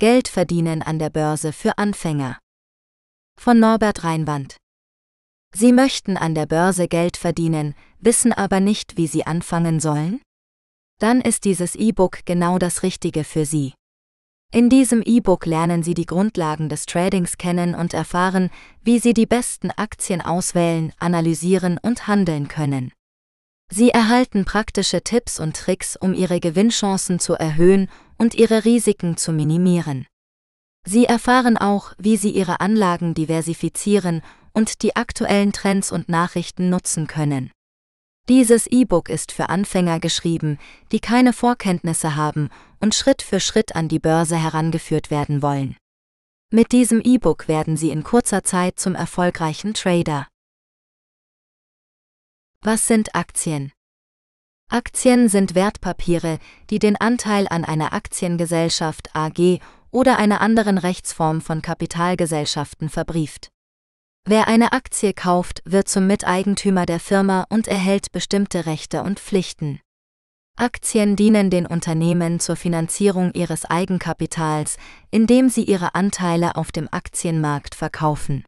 Geld verdienen an der Börse für Anfänger. Von Norbert Reinwand. Sie möchten an der Börse Geld verdienen, wissen aber nicht, wie Sie anfangen sollen? Dann ist dieses E-Book genau das Richtige für Sie. In diesem E-Book lernen Sie die Grundlagen des Tradings kennen und erfahren, wie Sie die besten Aktien auswählen, analysieren und handeln können. Sie erhalten praktische Tipps und Tricks, um Ihre Gewinnchancen zu erhöhen und Ihre Risiken zu minimieren. Sie erfahren auch, wie Sie Ihre Anlagen diversifizieren und die aktuellen Trends und Nachrichten nutzen können. Dieses E-Book ist für Anfänger geschrieben, die keine Vorkenntnisse haben und Schritt für Schritt an die Börse herangeführt werden wollen. Mit diesem E-Book werden Sie in kurzer Zeit zum erfolgreichen Trader. Was sind Aktien? Aktien sind Wertpapiere, die den Anteil an einer Aktiengesellschaft AG oder einer anderen Rechtsform von Kapitalgesellschaften verbrieft. Wer eine Aktie kauft, wird zum Miteigentümer der Firma und erhält bestimmte Rechte und Pflichten. Aktien dienen den Unternehmen zur Finanzierung ihres Eigenkapitals, indem sie ihre Anteile auf dem Aktienmarkt verkaufen.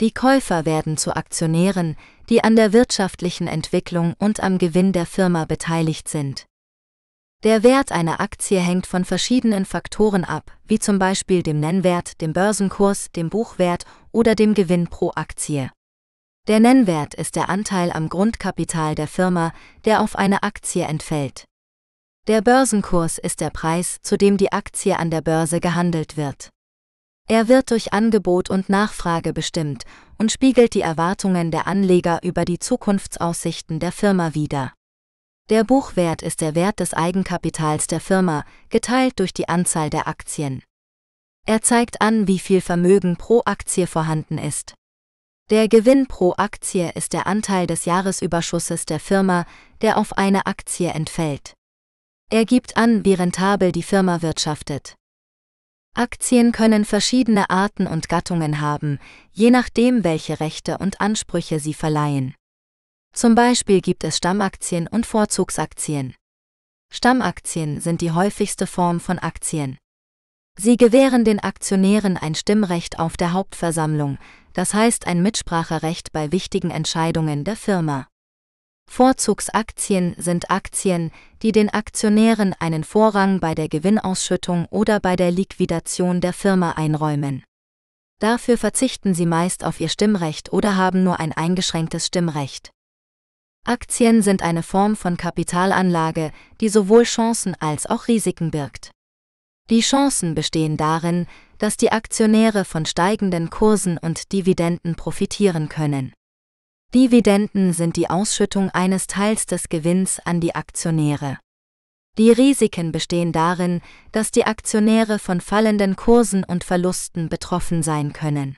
Die Käufer werden zu Aktionären, die an der wirtschaftlichen Entwicklung und am Gewinn der Firma beteiligt sind. Der Wert einer Aktie hängt von verschiedenen Faktoren ab, wie zum Beispiel dem Nennwert, dem Börsenkurs, dem Buchwert oder dem Gewinn pro Aktie. Der Nennwert ist der Anteil am Grundkapital der Firma, der auf eine Aktie entfällt. Der Börsenkurs ist der Preis, zu dem die Aktie an der Börse gehandelt wird. Er wird durch Angebot und Nachfrage bestimmt und spiegelt die Erwartungen der Anleger über die Zukunftsaussichten der Firma wider. Der Buchwert ist der Wert des Eigenkapitals der Firma, geteilt durch die Anzahl der Aktien. Er zeigt an, wie viel Vermögen pro Aktie vorhanden ist. Der Gewinn pro Aktie ist der Anteil des Jahresüberschusses der Firma, der auf eine Aktie entfällt. Er gibt an, wie rentabel die Firma wirtschaftet. Aktien können verschiedene Arten und Gattungen haben, je nachdem, welche Rechte und Ansprüche sie verleihen. Zum Beispiel gibt es Stammaktien und Vorzugsaktien. Stammaktien sind die häufigste Form von Aktien. Sie gewähren den Aktionären ein Stimmrecht auf der Hauptversammlung, das heißt ein Mitspracherecht bei wichtigen Entscheidungen der Firma. Vorzugsaktien sind Aktien, die den Aktionären einen Vorrang bei der Gewinnausschüttung oder bei der Liquidation der Firma einräumen. Dafür verzichten sie meist auf ihr Stimmrecht oder haben nur ein eingeschränktes Stimmrecht. Aktien sind eine Form von Kapitalanlage, die sowohl Chancen als auch Risiken birgt. Die Chancen bestehen darin, dass die Aktionäre von steigenden Kursen und Dividenden profitieren können Dividenden sind die Ausschüttung eines Teils des Gewinns an die Aktionäre. Die Risiken bestehen darin, dass die Aktionäre von fallenden Kursen und Verlusten betroffen sein können.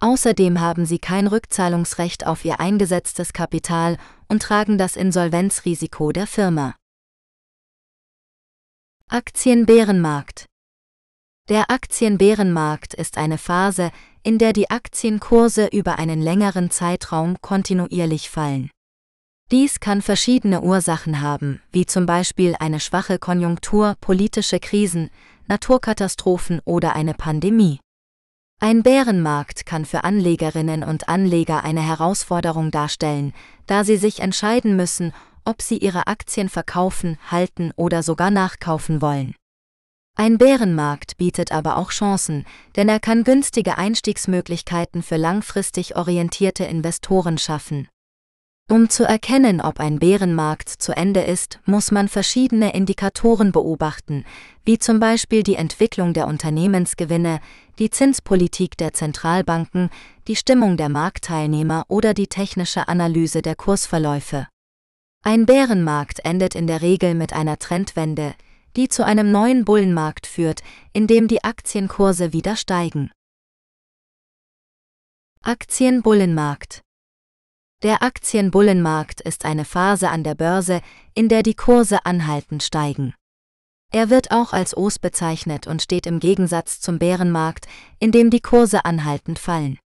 Außerdem haben sie kein Rückzahlungsrecht auf ihr eingesetztes Kapital und tragen das Insolvenzrisiko der Firma. Aktienbärenmarkt Der Aktienbärenmarkt ist eine Phase, in der die Aktienkurse über einen längeren Zeitraum kontinuierlich fallen. Dies kann verschiedene Ursachen haben, wie zum Beispiel eine schwache Konjunktur, politische Krisen, Naturkatastrophen oder eine Pandemie. Ein Bärenmarkt kann für Anlegerinnen und Anleger eine Herausforderung darstellen, da sie sich entscheiden müssen, ob sie ihre Aktien verkaufen, halten oder sogar nachkaufen wollen. Ein Bärenmarkt bietet aber auch Chancen, denn er kann günstige Einstiegsmöglichkeiten für langfristig orientierte Investoren schaffen. Um zu erkennen, ob ein Bärenmarkt zu Ende ist, muss man verschiedene Indikatoren beobachten, wie zum Beispiel die Entwicklung der Unternehmensgewinne, die Zinspolitik der Zentralbanken, die Stimmung der Marktteilnehmer oder die technische Analyse der Kursverläufe. Ein Bärenmarkt endet in der Regel mit einer Trendwende, die zu einem neuen Bullenmarkt führt, in dem die Aktienkurse wieder steigen. Aktienbullenmarkt Der Aktienbullenmarkt ist eine Phase an der Börse, in der die Kurse anhaltend steigen. Er wird auch als OS bezeichnet und steht im Gegensatz zum Bärenmarkt, in dem die Kurse anhaltend fallen.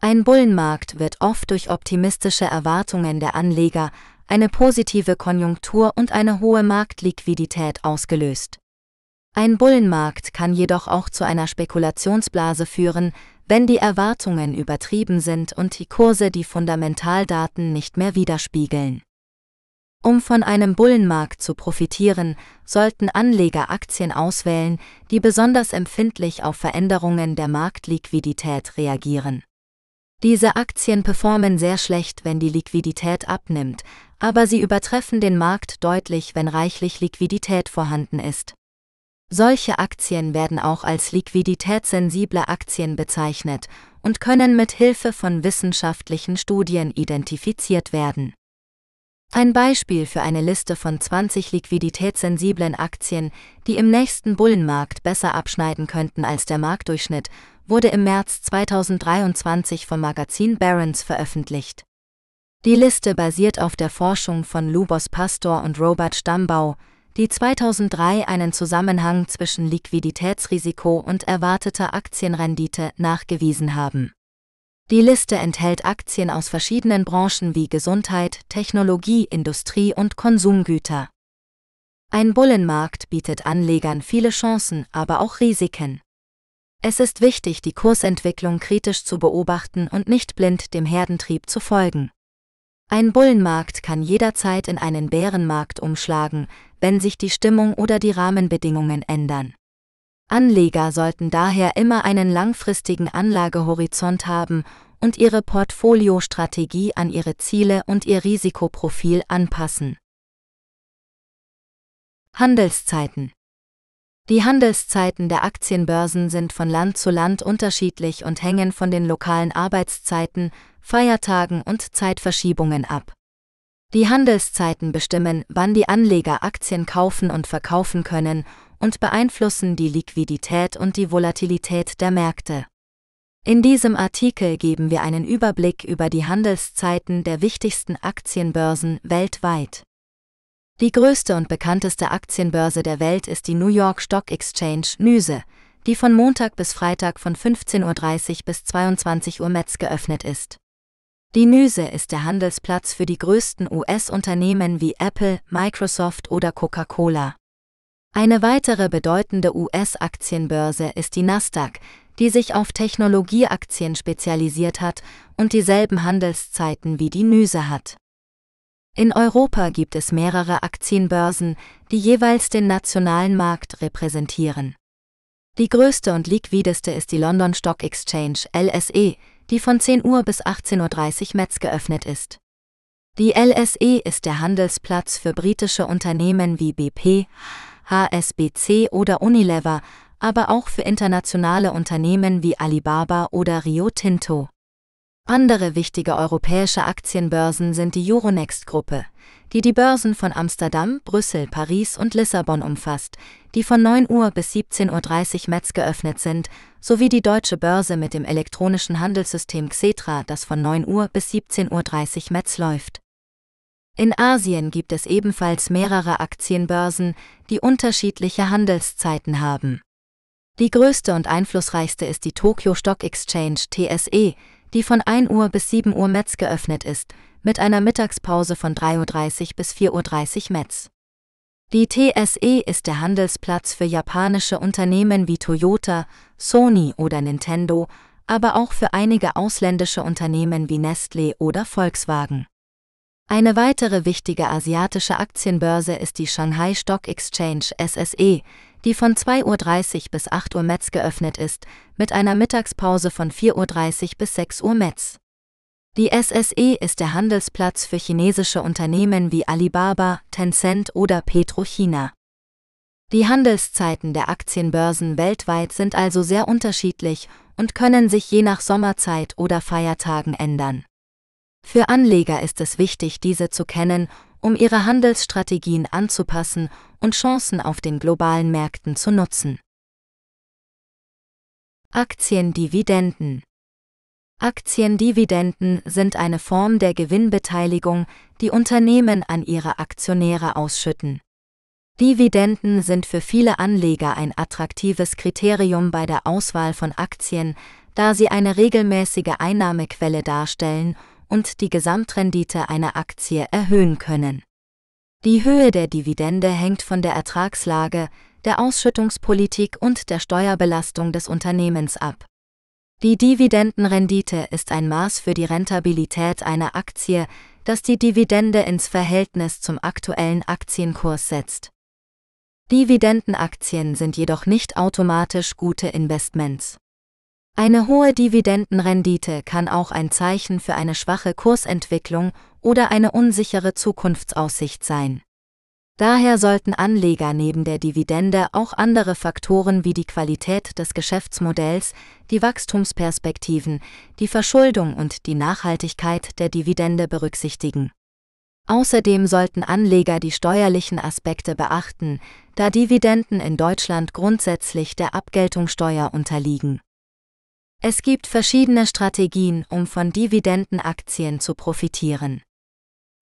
Ein Bullenmarkt wird oft durch optimistische Erwartungen der Anleger eine positive Konjunktur und eine hohe Marktliquidität ausgelöst. Ein Bullenmarkt kann jedoch auch zu einer Spekulationsblase führen, wenn die Erwartungen übertrieben sind und die Kurse die Fundamentaldaten nicht mehr widerspiegeln. Um von einem Bullenmarkt zu profitieren, sollten Anleger Aktien auswählen, die besonders empfindlich auf Veränderungen der Marktliquidität reagieren. Diese Aktien performen sehr schlecht, wenn die Liquidität abnimmt, aber sie übertreffen den Markt deutlich, wenn reichlich Liquidität vorhanden ist. Solche Aktien werden auch als liquiditätssensible Aktien bezeichnet und können mit Hilfe von wissenschaftlichen Studien identifiziert werden. Ein Beispiel für eine Liste von 20 liquiditätssensiblen Aktien, die im nächsten Bullenmarkt besser abschneiden könnten als der Marktdurchschnitt, wurde im März 2023 vom Magazin Barron's veröffentlicht. Die Liste basiert auf der Forschung von Lubos Pastor und Robert Stambau, die 2003 einen Zusammenhang zwischen Liquiditätsrisiko und erwarteter Aktienrendite nachgewiesen haben die Liste enthält Aktien aus verschiedenen Branchen wie Gesundheit, Technologie, Industrie und Konsumgüter. Ein Bullenmarkt bietet Anlegern viele Chancen, aber auch Risiken. Es ist wichtig, die Kursentwicklung kritisch zu beobachten und nicht blind dem Herdentrieb zu folgen. Ein Bullenmarkt kann jederzeit in einen Bärenmarkt umschlagen, wenn sich die Stimmung oder die Rahmenbedingungen ändern. Anleger sollten daher immer einen langfristigen Anlagehorizont haben und ihre Portfoliostrategie an ihre Ziele und ihr Risikoprofil anpassen. Handelszeiten Die Handelszeiten der Aktienbörsen sind von Land zu Land unterschiedlich und hängen von den lokalen Arbeitszeiten, Feiertagen und Zeitverschiebungen ab. Die Handelszeiten bestimmen, wann die Anleger Aktien kaufen und verkaufen können und beeinflussen die Liquidität und die Volatilität der Märkte. In diesem Artikel geben wir einen Überblick über die Handelszeiten der wichtigsten Aktienbörsen weltweit. Die größte und bekannteste Aktienbörse der Welt ist die New York Stock Exchange Nüse, die von Montag bis Freitag von 15.30 Uhr bis 22 Uhr Metz geöffnet ist. Die Nüse ist der Handelsplatz für die größten US-Unternehmen wie Apple, Microsoft oder Coca-Cola. Eine weitere bedeutende US-Aktienbörse ist die Nasdaq, die sich auf Technologieaktien spezialisiert hat und dieselben Handelszeiten wie die Nüse hat. In Europa gibt es mehrere Aktienbörsen, die jeweils den nationalen Markt repräsentieren. Die größte und liquideste ist die London Stock Exchange LSE, die von 10 Uhr bis 18.30 Uhr Metz geöffnet ist. Die LSE ist der Handelsplatz für britische Unternehmen wie BP, HSBC oder Unilever, aber auch für internationale Unternehmen wie Alibaba oder Rio Tinto. Andere wichtige europäische Aktienbörsen sind die Euronext-Gruppe, die die Börsen von Amsterdam, Brüssel, Paris und Lissabon umfasst, die von 9 Uhr bis 17.30 Uhr Metz geöffnet sind, sowie die deutsche Börse mit dem elektronischen Handelssystem Xetra, das von 9 Uhr bis 17.30 Uhr Metz läuft. In Asien gibt es ebenfalls mehrere Aktienbörsen, die unterschiedliche Handelszeiten haben. Die größte und einflussreichste ist die Tokyo Stock Exchange TSE, die von 1 Uhr bis 7 Uhr Metz geöffnet ist, mit einer Mittagspause von 3.30 Uhr bis 4.30 Uhr Metz. Die TSE ist der Handelsplatz für japanische Unternehmen wie Toyota, Sony oder Nintendo, aber auch für einige ausländische Unternehmen wie Nestle oder Volkswagen. Eine weitere wichtige asiatische Aktienbörse ist die Shanghai Stock Exchange SSE, die von 2.30 Uhr bis 8 Uhr Metz geöffnet ist, mit einer Mittagspause von 4.30 Uhr bis 6 Uhr Metz. Die SSE ist der Handelsplatz für chinesische Unternehmen wie Alibaba, Tencent oder Petrochina. Die Handelszeiten der Aktienbörsen weltweit sind also sehr unterschiedlich und können sich je nach Sommerzeit oder Feiertagen ändern. Für Anleger ist es wichtig, diese zu kennen, um ihre Handelsstrategien anzupassen und Chancen auf den globalen Märkten zu nutzen. Aktiendividenden Aktiendividenden sind eine Form der Gewinnbeteiligung, die Unternehmen an ihre Aktionäre ausschütten. Dividenden sind für viele Anleger ein attraktives Kriterium bei der Auswahl von Aktien, da sie eine regelmäßige Einnahmequelle darstellen und die Gesamtrendite einer Aktie erhöhen können. Die Höhe der Dividende hängt von der Ertragslage, der Ausschüttungspolitik und der Steuerbelastung des Unternehmens ab. Die Dividendenrendite ist ein Maß für die Rentabilität einer Aktie, das die Dividende ins Verhältnis zum aktuellen Aktienkurs setzt. Dividendenaktien sind jedoch nicht automatisch gute Investments. Eine hohe Dividendenrendite kann auch ein Zeichen für eine schwache Kursentwicklung oder eine unsichere Zukunftsaussicht sein. Daher sollten Anleger neben der Dividende auch andere Faktoren wie die Qualität des Geschäftsmodells, die Wachstumsperspektiven, die Verschuldung und die Nachhaltigkeit der Dividende berücksichtigen. Außerdem sollten Anleger die steuerlichen Aspekte beachten, da Dividenden in Deutschland grundsätzlich der Abgeltungssteuer unterliegen. Es gibt verschiedene Strategien, um von Dividendenaktien zu profitieren.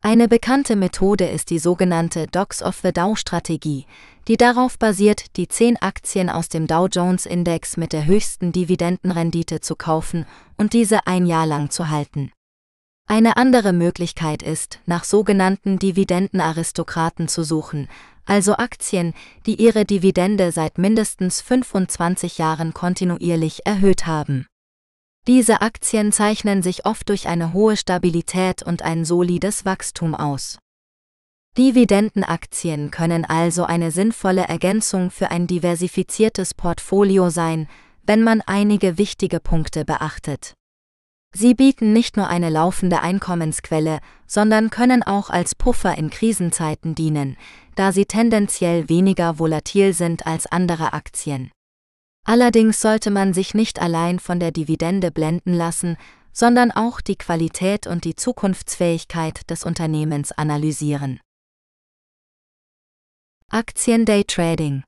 Eine bekannte Methode ist die sogenannte Docs of the Dow-Strategie, die darauf basiert, die 10 Aktien aus dem Dow Jones Index mit der höchsten Dividendenrendite zu kaufen und diese ein Jahr lang zu halten. Eine andere Möglichkeit ist, nach sogenannten Dividendenaristokraten zu suchen, also Aktien, die ihre Dividende seit mindestens 25 Jahren kontinuierlich erhöht haben. Diese Aktien zeichnen sich oft durch eine hohe Stabilität und ein solides Wachstum aus. Dividendenaktien können also eine sinnvolle Ergänzung für ein diversifiziertes Portfolio sein, wenn man einige wichtige Punkte beachtet. Sie bieten nicht nur eine laufende Einkommensquelle, sondern können auch als Puffer in Krisenzeiten dienen, da sie tendenziell weniger volatil sind als andere Aktien. Allerdings sollte man sich nicht allein von der Dividende blenden lassen, sondern auch die Qualität und die Zukunftsfähigkeit des Unternehmens analysieren. Aktien Day Trading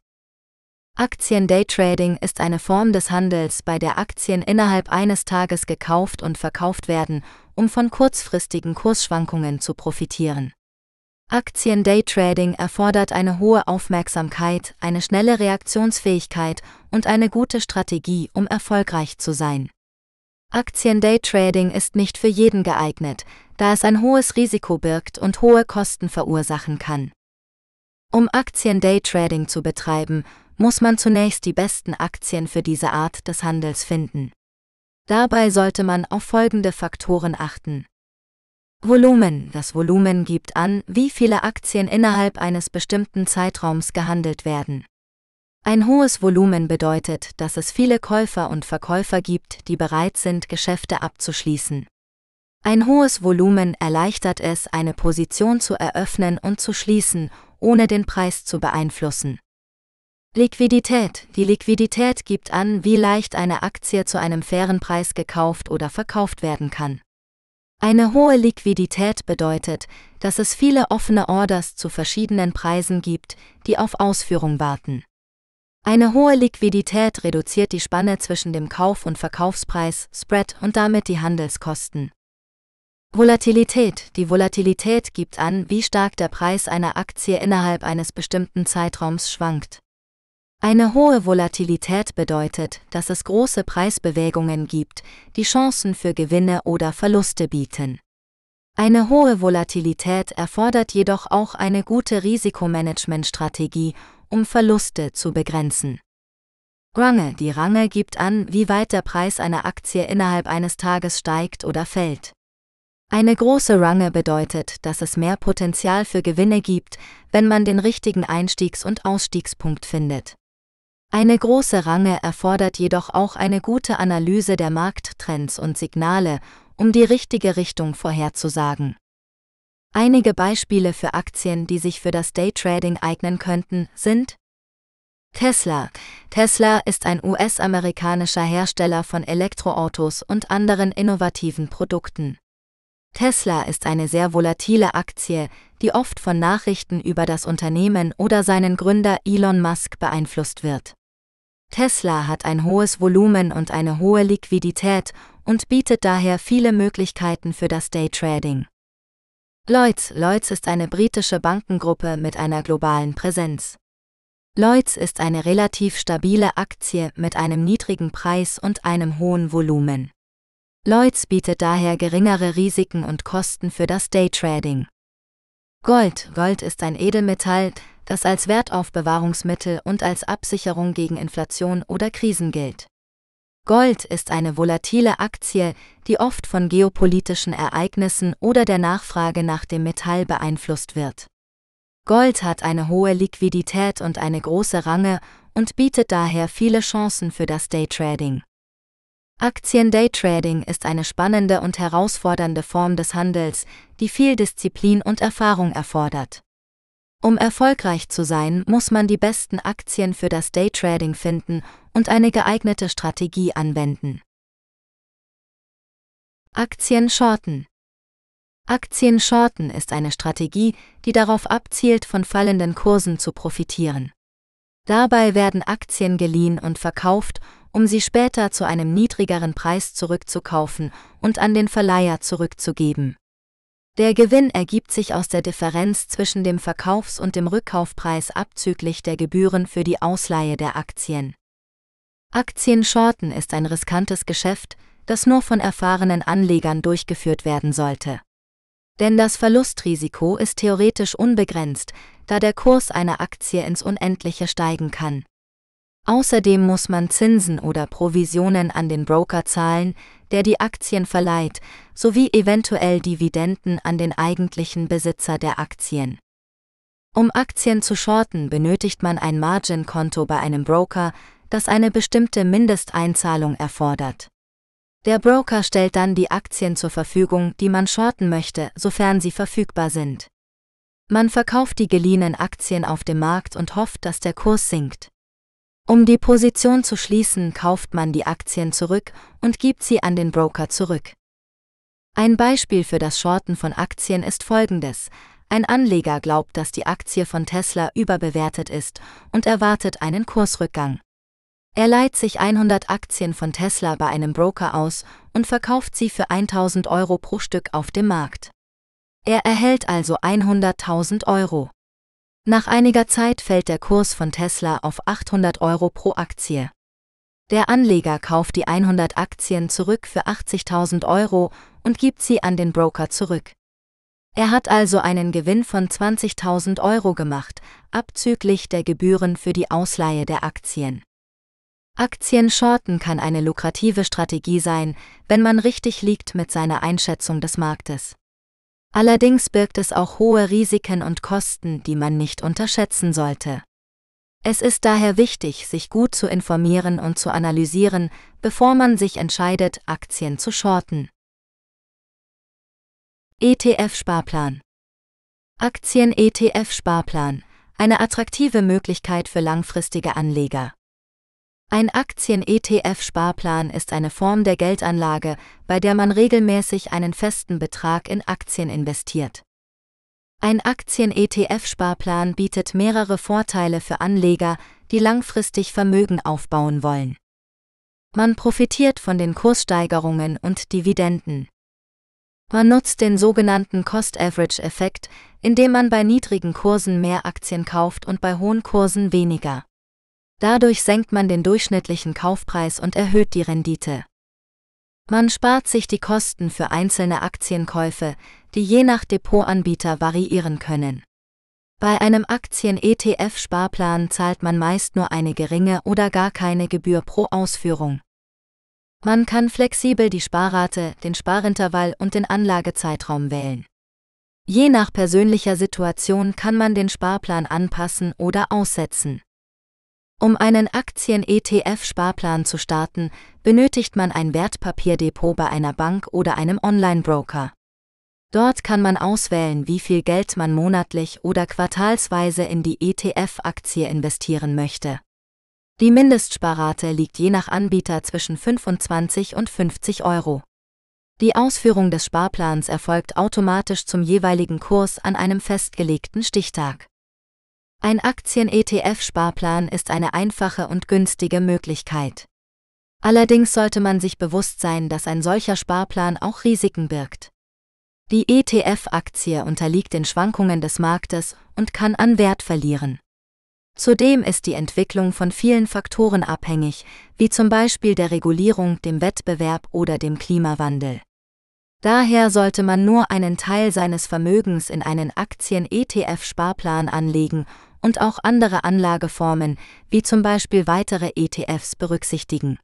Aktien Day Trading ist eine Form des Handels, bei der Aktien innerhalb eines Tages gekauft und verkauft werden, um von kurzfristigen Kursschwankungen zu profitieren. Aktien-Daytrading erfordert eine hohe Aufmerksamkeit, eine schnelle Reaktionsfähigkeit und eine gute Strategie, um erfolgreich zu sein. Aktien-Daytrading ist nicht für jeden geeignet, da es ein hohes Risiko birgt und hohe Kosten verursachen kann. Um Aktien-Daytrading zu betreiben, muss man zunächst die besten Aktien für diese Art des Handels finden. Dabei sollte man auf folgende Faktoren achten. Volumen. Das Volumen gibt an, wie viele Aktien innerhalb eines bestimmten Zeitraums gehandelt werden. Ein hohes Volumen bedeutet, dass es viele Käufer und Verkäufer gibt, die bereit sind, Geschäfte abzuschließen. Ein hohes Volumen erleichtert es, eine Position zu eröffnen und zu schließen, ohne den Preis zu beeinflussen. Liquidität. Die Liquidität gibt an, wie leicht eine Aktie zu einem fairen Preis gekauft oder verkauft werden kann. Eine hohe Liquidität bedeutet, dass es viele offene Orders zu verschiedenen Preisen gibt, die auf Ausführung warten. Eine hohe Liquidität reduziert die Spanne zwischen dem Kauf- und Verkaufspreis, Spread und damit die Handelskosten. Volatilität. Die Volatilität gibt an, wie stark der Preis einer Aktie innerhalb eines bestimmten Zeitraums schwankt. Eine hohe Volatilität bedeutet, dass es große Preisbewegungen gibt, die Chancen für Gewinne oder Verluste bieten. Eine hohe Volatilität erfordert jedoch auch eine gute Risikomanagementstrategie, um Verluste zu begrenzen. Grange, die Range gibt an, wie weit der Preis einer Aktie innerhalb eines Tages steigt oder fällt. Eine große Range bedeutet, dass es mehr Potenzial für Gewinne gibt, wenn man den richtigen Einstiegs- und Ausstiegspunkt findet. Eine große Range erfordert jedoch auch eine gute Analyse der Markttrends und Signale, um die richtige Richtung vorherzusagen. Einige Beispiele für Aktien, die sich für das Daytrading eignen könnten, sind Tesla. Tesla ist ein US-amerikanischer Hersteller von Elektroautos und anderen innovativen Produkten. Tesla ist eine sehr volatile Aktie, die oft von Nachrichten über das Unternehmen oder seinen Gründer Elon Musk beeinflusst wird. Tesla hat ein hohes Volumen und eine hohe Liquidität und bietet daher viele Möglichkeiten für das Daytrading. Lloyds Lloyds ist eine britische Bankengruppe mit einer globalen Präsenz. Lloyds ist eine relativ stabile Aktie mit einem niedrigen Preis und einem hohen Volumen. Lloyds bietet daher geringere Risiken und Kosten für das Daytrading. Gold Gold ist ein Edelmetall, das als Wertaufbewahrungsmittel und als Absicherung gegen Inflation oder Krisen gilt. Gold ist eine volatile Aktie, die oft von geopolitischen Ereignissen oder der Nachfrage nach dem Metall beeinflusst wird. Gold hat eine hohe Liquidität und eine große Range und bietet daher viele Chancen für das Daytrading. Aktien-Daytrading ist eine spannende und herausfordernde Form des Handels, die viel Disziplin und Erfahrung erfordert. Um erfolgreich zu sein, muss man die besten Aktien für das Daytrading finden und eine geeignete Strategie anwenden. Aktien shorten. Aktien shorten ist eine Strategie, die darauf abzielt, von fallenden Kursen zu profitieren. Dabei werden Aktien geliehen und verkauft, um sie später zu einem niedrigeren Preis zurückzukaufen und an den Verleiher zurückzugeben. Der Gewinn ergibt sich aus der Differenz zwischen dem Verkaufs- und dem Rückkaufpreis abzüglich der Gebühren für die Ausleihe der Aktien. Aktienshorten ist ein riskantes Geschäft, das nur von erfahrenen Anlegern durchgeführt werden sollte. Denn das Verlustrisiko ist theoretisch unbegrenzt, da der Kurs einer Aktie ins Unendliche steigen kann. Außerdem muss man Zinsen oder Provisionen an den Broker zahlen, der die Aktien verleiht, sowie eventuell Dividenden an den eigentlichen Besitzer der Aktien. Um Aktien zu shorten, benötigt man ein Margin-Konto bei einem Broker, das eine bestimmte Mindesteinzahlung erfordert. Der Broker stellt dann die Aktien zur Verfügung, die man shorten möchte, sofern sie verfügbar sind. Man verkauft die geliehenen Aktien auf dem Markt und hofft, dass der Kurs sinkt. Um die Position zu schließen, kauft man die Aktien zurück und gibt sie an den Broker zurück. Ein Beispiel für das Shorten von Aktien ist folgendes. Ein Anleger glaubt, dass die Aktie von Tesla überbewertet ist und erwartet einen Kursrückgang. Er leiht sich 100 Aktien von Tesla bei einem Broker aus und verkauft sie für 1000 Euro pro Stück auf dem Markt. Er erhält also 100.000 Euro. Nach einiger Zeit fällt der Kurs von Tesla auf 800 Euro pro Aktie. Der Anleger kauft die 100 Aktien zurück für 80.000 Euro und gibt sie an den Broker zurück. Er hat also einen Gewinn von 20.000 Euro gemacht, abzüglich der Gebühren für die Ausleihe der Aktien. Aktien shorten kann eine lukrative Strategie sein, wenn man richtig liegt mit seiner Einschätzung des Marktes. Allerdings birgt es auch hohe Risiken und Kosten, die man nicht unterschätzen sollte. Es ist daher wichtig, sich gut zu informieren und zu analysieren, bevor man sich entscheidet, Aktien zu shorten. ETF-Sparplan Aktien-ETF-Sparplan, eine attraktive Möglichkeit für langfristige Anleger. Ein Aktien-ETF-Sparplan ist eine Form der Geldanlage, bei der man regelmäßig einen festen Betrag in Aktien investiert. Ein Aktien-ETF-Sparplan bietet mehrere Vorteile für Anleger, die langfristig Vermögen aufbauen wollen. Man profitiert von den Kurssteigerungen und Dividenden. Man nutzt den sogenannten Cost-Average-Effekt, indem man bei niedrigen Kursen mehr Aktien kauft und bei hohen Kursen weniger. Dadurch senkt man den durchschnittlichen Kaufpreis und erhöht die Rendite. Man spart sich die Kosten für einzelne Aktienkäufe, die je nach Depotanbieter variieren können. Bei einem Aktien-ETF-Sparplan zahlt man meist nur eine geringe oder gar keine Gebühr pro Ausführung. Man kann flexibel die Sparrate, den Sparintervall und den Anlagezeitraum wählen. Je nach persönlicher Situation kann man den Sparplan anpassen oder aussetzen. Um einen Aktien-ETF-Sparplan zu starten, benötigt man ein Wertpapierdepot bei einer Bank oder einem Online-Broker. Dort kann man auswählen, wie viel Geld man monatlich oder quartalsweise in die ETF-Aktie investieren möchte. Die Mindestsparrate liegt je nach Anbieter zwischen 25 und 50 Euro. Die Ausführung des Sparplans erfolgt automatisch zum jeweiligen Kurs an einem festgelegten Stichtag. Ein Aktien-ETF-Sparplan ist eine einfache und günstige Möglichkeit. Allerdings sollte man sich bewusst sein, dass ein solcher Sparplan auch Risiken birgt. Die ETF-Aktie unterliegt den Schwankungen des Marktes und kann an Wert verlieren. Zudem ist die Entwicklung von vielen Faktoren abhängig, wie zum Beispiel der Regulierung, dem Wettbewerb oder dem Klimawandel. Daher sollte man nur einen Teil seines Vermögens in einen Aktien-ETF-Sparplan anlegen und auch andere Anlageformen, wie zum Beispiel weitere ETFs berücksichtigen.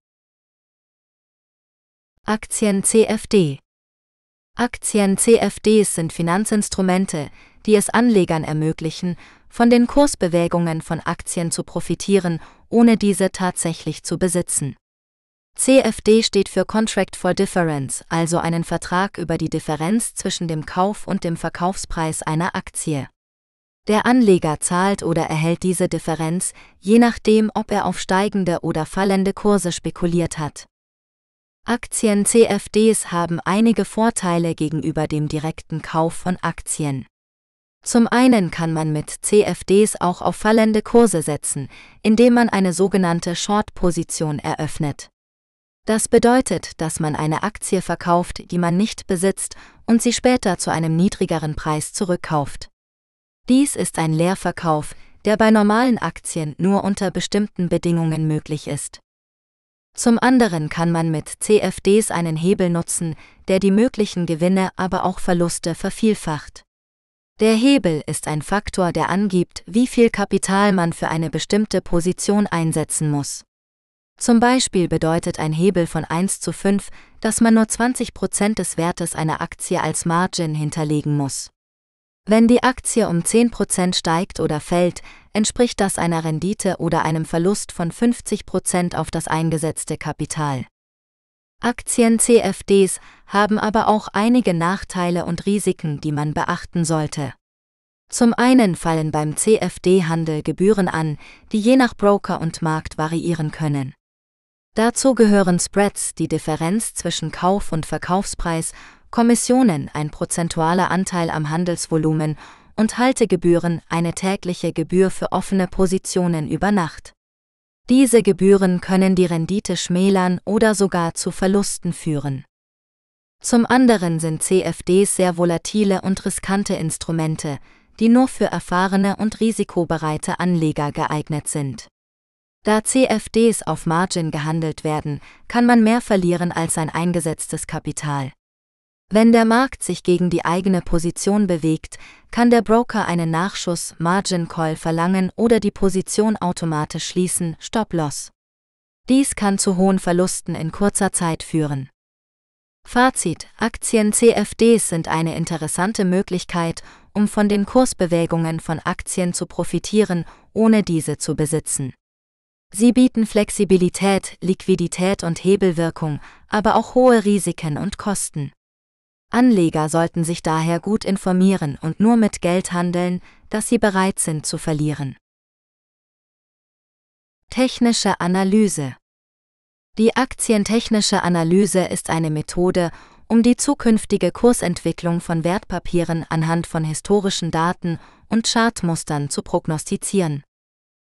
Aktien CFD Aktien CFDs sind Finanzinstrumente, die es Anlegern ermöglichen, von den Kursbewegungen von Aktien zu profitieren, ohne diese tatsächlich zu besitzen. CFD steht für Contract for Difference, also einen Vertrag über die Differenz zwischen dem Kauf und dem Verkaufspreis einer Aktie. Der Anleger zahlt oder erhält diese Differenz, je nachdem, ob er auf steigende oder fallende Kurse spekuliert hat. Aktien CFDs haben einige Vorteile gegenüber dem direkten Kauf von Aktien. Zum einen kann man mit CFDs auch auf fallende Kurse setzen, indem man eine sogenannte Short-Position eröffnet. Das bedeutet, dass man eine Aktie verkauft, die man nicht besitzt und sie später zu einem niedrigeren Preis zurückkauft. Dies ist ein Leerverkauf, der bei normalen Aktien nur unter bestimmten Bedingungen möglich ist. Zum anderen kann man mit CFDs einen Hebel nutzen, der die möglichen Gewinne, aber auch Verluste vervielfacht. Der Hebel ist ein Faktor, der angibt, wie viel Kapital man für eine bestimmte Position einsetzen muss. Zum Beispiel bedeutet ein Hebel von 1 zu 5, dass man nur 20% des Wertes einer Aktie als Margin hinterlegen muss. Wenn die Aktie um 10% steigt oder fällt, entspricht das einer Rendite oder einem Verlust von 50% auf das eingesetzte Kapital. Aktien CFDs haben aber auch einige Nachteile und Risiken, die man beachten sollte. Zum einen fallen beim CFD-Handel Gebühren an, die je nach Broker und Markt variieren können. Dazu gehören Spreads, die Differenz zwischen Kauf- und Verkaufspreis Kommissionen ein prozentualer Anteil am Handelsvolumen und Haltegebühren eine tägliche Gebühr für offene Positionen über Nacht. Diese Gebühren können die Rendite schmälern oder sogar zu Verlusten führen. Zum anderen sind CFDs sehr volatile und riskante Instrumente, die nur für erfahrene und risikobereite Anleger geeignet sind. Da CFDs auf Margin gehandelt werden, kann man mehr verlieren als sein eingesetztes Kapital. Wenn der Markt sich gegen die eigene Position bewegt, kann der Broker einen Nachschuss Margin Call verlangen oder die Position automatisch schließen Stop Loss. Dies kann zu hohen Verlusten in kurzer Zeit führen. Fazit: Aktien CFDs sind eine interessante Möglichkeit, um von den Kursbewegungen von Aktien zu profitieren, ohne diese zu besitzen. Sie bieten Flexibilität, Liquidität und Hebelwirkung, aber auch hohe Risiken und Kosten. Anleger sollten sich daher gut informieren und nur mit Geld handeln, das sie bereit sind zu verlieren. Technische Analyse Die aktientechnische Analyse ist eine Methode, um die zukünftige Kursentwicklung von Wertpapieren anhand von historischen Daten und Chartmustern zu prognostizieren.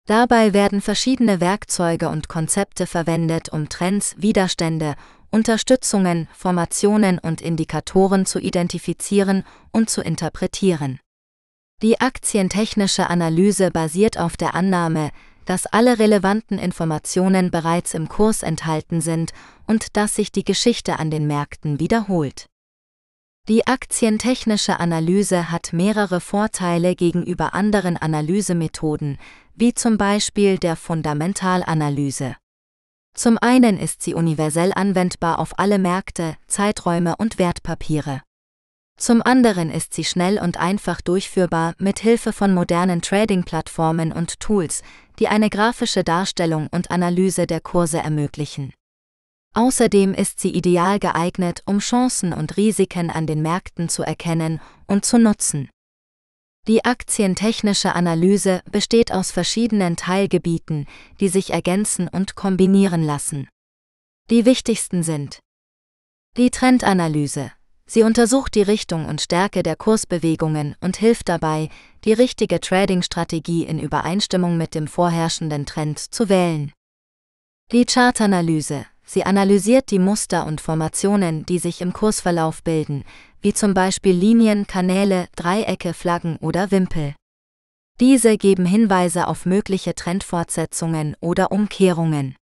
Dabei werden verschiedene Werkzeuge und Konzepte verwendet, um Trends, Widerstände Unterstützungen, Formationen und Indikatoren zu identifizieren und zu interpretieren. Die aktientechnische Analyse basiert auf der Annahme, dass alle relevanten Informationen bereits im Kurs enthalten sind und dass sich die Geschichte an den Märkten wiederholt. Die aktientechnische Analyse hat mehrere Vorteile gegenüber anderen Analysemethoden, wie zum Beispiel der Fundamentalanalyse. Zum einen ist sie universell anwendbar auf alle Märkte, Zeiträume und Wertpapiere. Zum anderen ist sie schnell und einfach durchführbar mit Hilfe von modernen Trading-Plattformen und Tools, die eine grafische Darstellung und Analyse der Kurse ermöglichen. Außerdem ist sie ideal geeignet, um Chancen und Risiken an den Märkten zu erkennen und zu nutzen. Die aktientechnische Analyse besteht aus verschiedenen Teilgebieten, die sich ergänzen und kombinieren lassen. Die wichtigsten sind die Trendanalyse. Sie untersucht die Richtung und Stärke der Kursbewegungen und hilft dabei, die richtige Trading-Strategie in Übereinstimmung mit dem vorherrschenden Trend zu wählen. Die Chartanalyse. Sie analysiert die Muster und Formationen, die sich im Kursverlauf bilden, wie zum Beispiel Linien, Kanäle, Dreiecke, Flaggen oder Wimpel. Diese geben Hinweise auf mögliche Trendfortsetzungen oder Umkehrungen.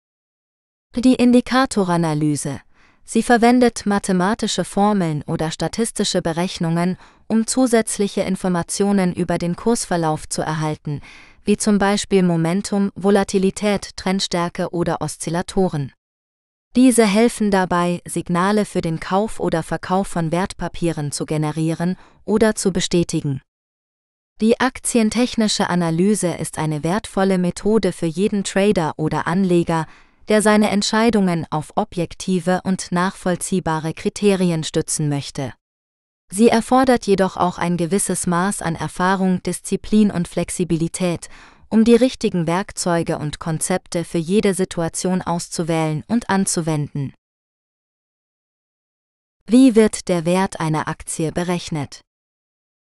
Die Indikatoranalyse. Sie verwendet mathematische Formeln oder statistische Berechnungen, um zusätzliche Informationen über den Kursverlauf zu erhalten, wie zum Beispiel Momentum, Volatilität, Trendstärke oder Oszillatoren. Diese helfen dabei, Signale für den Kauf oder Verkauf von Wertpapieren zu generieren oder zu bestätigen. Die aktientechnische Analyse ist eine wertvolle Methode für jeden Trader oder Anleger, der seine Entscheidungen auf objektive und nachvollziehbare Kriterien stützen möchte. Sie erfordert jedoch auch ein gewisses Maß an Erfahrung, Disziplin und Flexibilität, um die richtigen Werkzeuge und Konzepte für jede Situation auszuwählen und anzuwenden. Wie wird der Wert einer Aktie berechnet?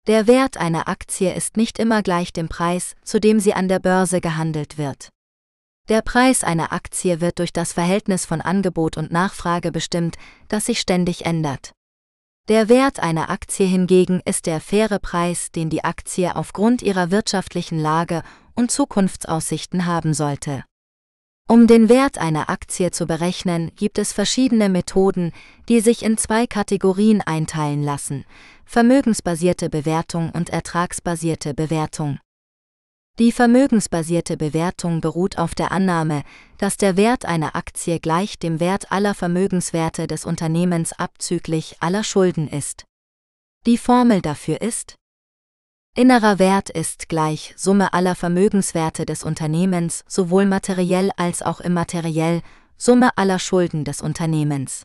Der Wert einer Aktie ist nicht immer gleich dem Preis, zu dem sie an der Börse gehandelt wird. Der Preis einer Aktie wird durch das Verhältnis von Angebot und Nachfrage bestimmt, das sich ständig ändert. Der Wert einer Aktie hingegen ist der faire Preis, den die Aktie aufgrund ihrer wirtschaftlichen Lage und Zukunftsaussichten haben sollte. Um den Wert einer Aktie zu berechnen, gibt es verschiedene Methoden, die sich in zwei Kategorien einteilen lassen, vermögensbasierte Bewertung und ertragsbasierte Bewertung. Die vermögensbasierte Bewertung beruht auf der Annahme, dass der Wert einer Aktie gleich dem Wert aller Vermögenswerte des Unternehmens abzüglich aller Schulden ist. Die Formel dafür ist Innerer Wert ist gleich Summe aller Vermögenswerte des Unternehmens, sowohl materiell als auch immateriell, Summe aller Schulden des Unternehmens.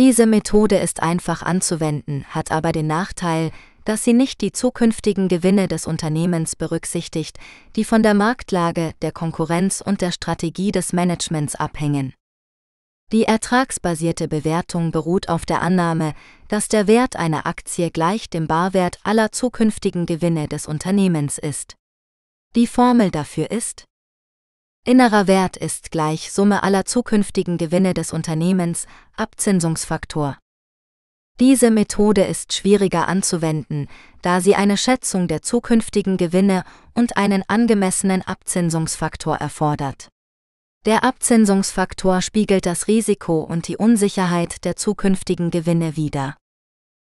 Diese Methode ist einfach anzuwenden, hat aber den Nachteil, dass sie nicht die zukünftigen Gewinne des Unternehmens berücksichtigt, die von der Marktlage, der Konkurrenz und der Strategie des Managements abhängen. Die ertragsbasierte Bewertung beruht auf der Annahme, dass der Wert einer Aktie gleich dem Barwert aller zukünftigen Gewinne des Unternehmens ist. Die Formel dafür ist Innerer Wert ist gleich Summe aller zukünftigen Gewinne des Unternehmens, Abzinsungsfaktor. Diese Methode ist schwieriger anzuwenden, da sie eine Schätzung der zukünftigen Gewinne und einen angemessenen Abzinsungsfaktor erfordert. Der Abzinsungsfaktor spiegelt das Risiko und die Unsicherheit der zukünftigen Gewinne wider.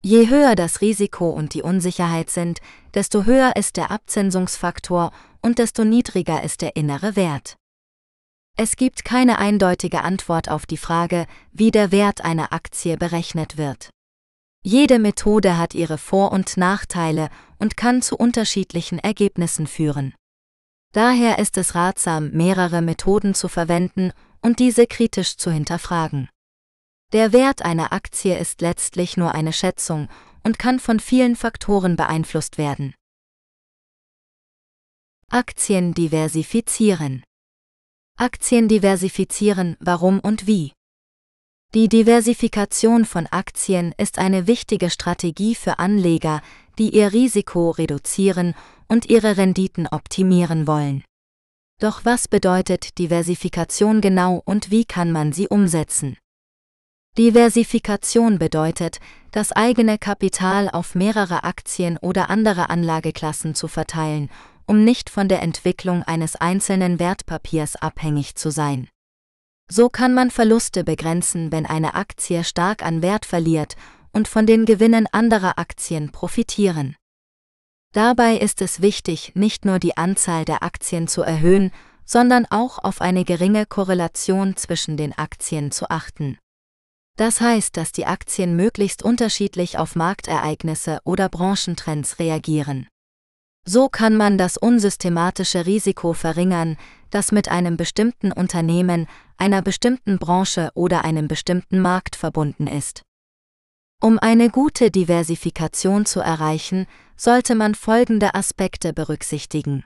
Je höher das Risiko und die Unsicherheit sind, desto höher ist der Abzinsungsfaktor und desto niedriger ist der innere Wert. Es gibt keine eindeutige Antwort auf die Frage, wie der Wert einer Aktie berechnet wird. Jede Methode hat ihre Vor- und Nachteile und kann zu unterschiedlichen Ergebnissen führen. Daher ist es ratsam, mehrere Methoden zu verwenden und diese kritisch zu hinterfragen. Der Wert einer Aktie ist letztlich nur eine Schätzung und kann von vielen Faktoren beeinflusst werden. Aktien diversifizieren. Aktien diversifizieren, warum und wie? Die Diversifikation von Aktien ist eine wichtige Strategie für Anleger, die ihr Risiko reduzieren und ihre Renditen optimieren wollen. Doch was bedeutet Diversifikation genau und wie kann man sie umsetzen? Diversifikation bedeutet, das eigene Kapital auf mehrere Aktien oder andere Anlageklassen zu verteilen, um nicht von der Entwicklung eines einzelnen Wertpapiers abhängig zu sein. So kann man Verluste begrenzen, wenn eine Aktie stark an Wert verliert und von den Gewinnen anderer Aktien profitieren. Dabei ist es wichtig, nicht nur die Anzahl der Aktien zu erhöhen, sondern auch auf eine geringe Korrelation zwischen den Aktien zu achten. Das heißt, dass die Aktien möglichst unterschiedlich auf Marktereignisse oder Branchentrends reagieren. So kann man das unsystematische Risiko verringern, das mit einem bestimmten Unternehmen, einer bestimmten Branche oder einem bestimmten Markt verbunden ist. Um eine gute Diversifikation zu erreichen, sollte man folgende Aspekte berücksichtigen.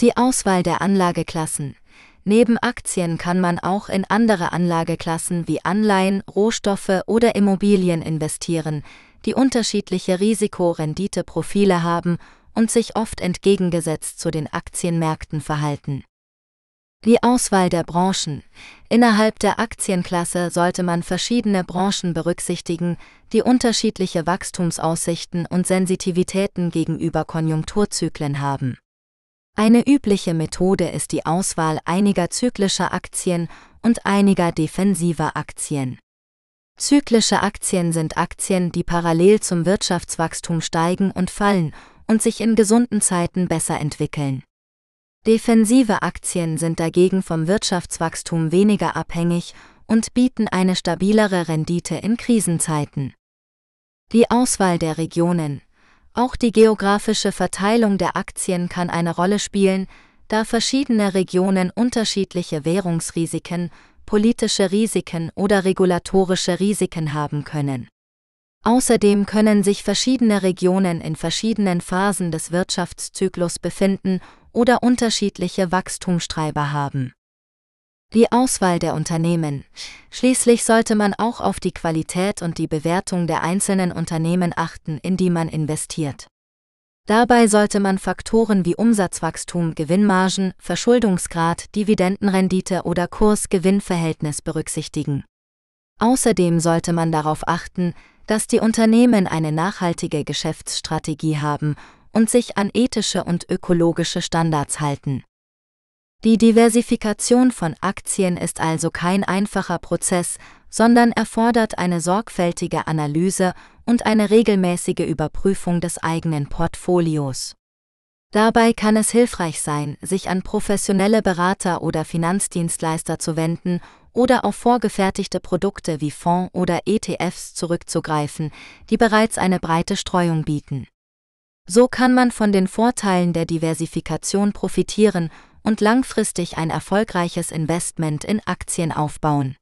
Die Auswahl der Anlageklassen. Neben Aktien kann man auch in andere Anlageklassen wie Anleihen, Rohstoffe oder Immobilien investieren, die unterschiedliche Risikorenditeprofile haben und sich oft entgegengesetzt zu den Aktienmärkten verhalten. Die Auswahl der Branchen. Innerhalb der Aktienklasse sollte man verschiedene Branchen berücksichtigen, die unterschiedliche Wachstumsaussichten und Sensitivitäten gegenüber Konjunkturzyklen haben. Eine übliche Methode ist die Auswahl einiger zyklischer Aktien und einiger defensiver Aktien. Zyklische Aktien sind Aktien, die parallel zum Wirtschaftswachstum steigen und fallen und sich in gesunden Zeiten besser entwickeln. Defensive Aktien sind dagegen vom Wirtschaftswachstum weniger abhängig und bieten eine stabilere Rendite in Krisenzeiten. Die Auswahl der Regionen, auch die geografische Verteilung der Aktien kann eine Rolle spielen, da verschiedene Regionen unterschiedliche Währungsrisiken, politische Risiken oder regulatorische Risiken haben können. Außerdem können sich verschiedene Regionen in verschiedenen Phasen des Wirtschaftszyklus befinden oder unterschiedliche Wachstumstreiber haben. Die Auswahl der Unternehmen. Schließlich sollte man auch auf die Qualität und die Bewertung der einzelnen Unternehmen achten, in die man investiert. Dabei sollte man Faktoren wie Umsatzwachstum, Gewinnmargen, Verschuldungsgrad, Dividendenrendite oder Kurs-Gewinn-Verhältnis berücksichtigen. Außerdem sollte man darauf achten, dass die Unternehmen eine nachhaltige Geschäftsstrategie haben und sich an ethische und ökologische Standards halten. Die Diversifikation von Aktien ist also kein einfacher Prozess, sondern erfordert eine sorgfältige Analyse und eine regelmäßige Überprüfung des eigenen Portfolios. Dabei kann es hilfreich sein, sich an professionelle Berater oder Finanzdienstleister zu wenden oder auf vorgefertigte Produkte wie Fonds oder ETFs zurückzugreifen, die bereits eine breite Streuung bieten. So kann man von den Vorteilen der Diversifikation profitieren und langfristig ein erfolgreiches Investment in Aktien aufbauen.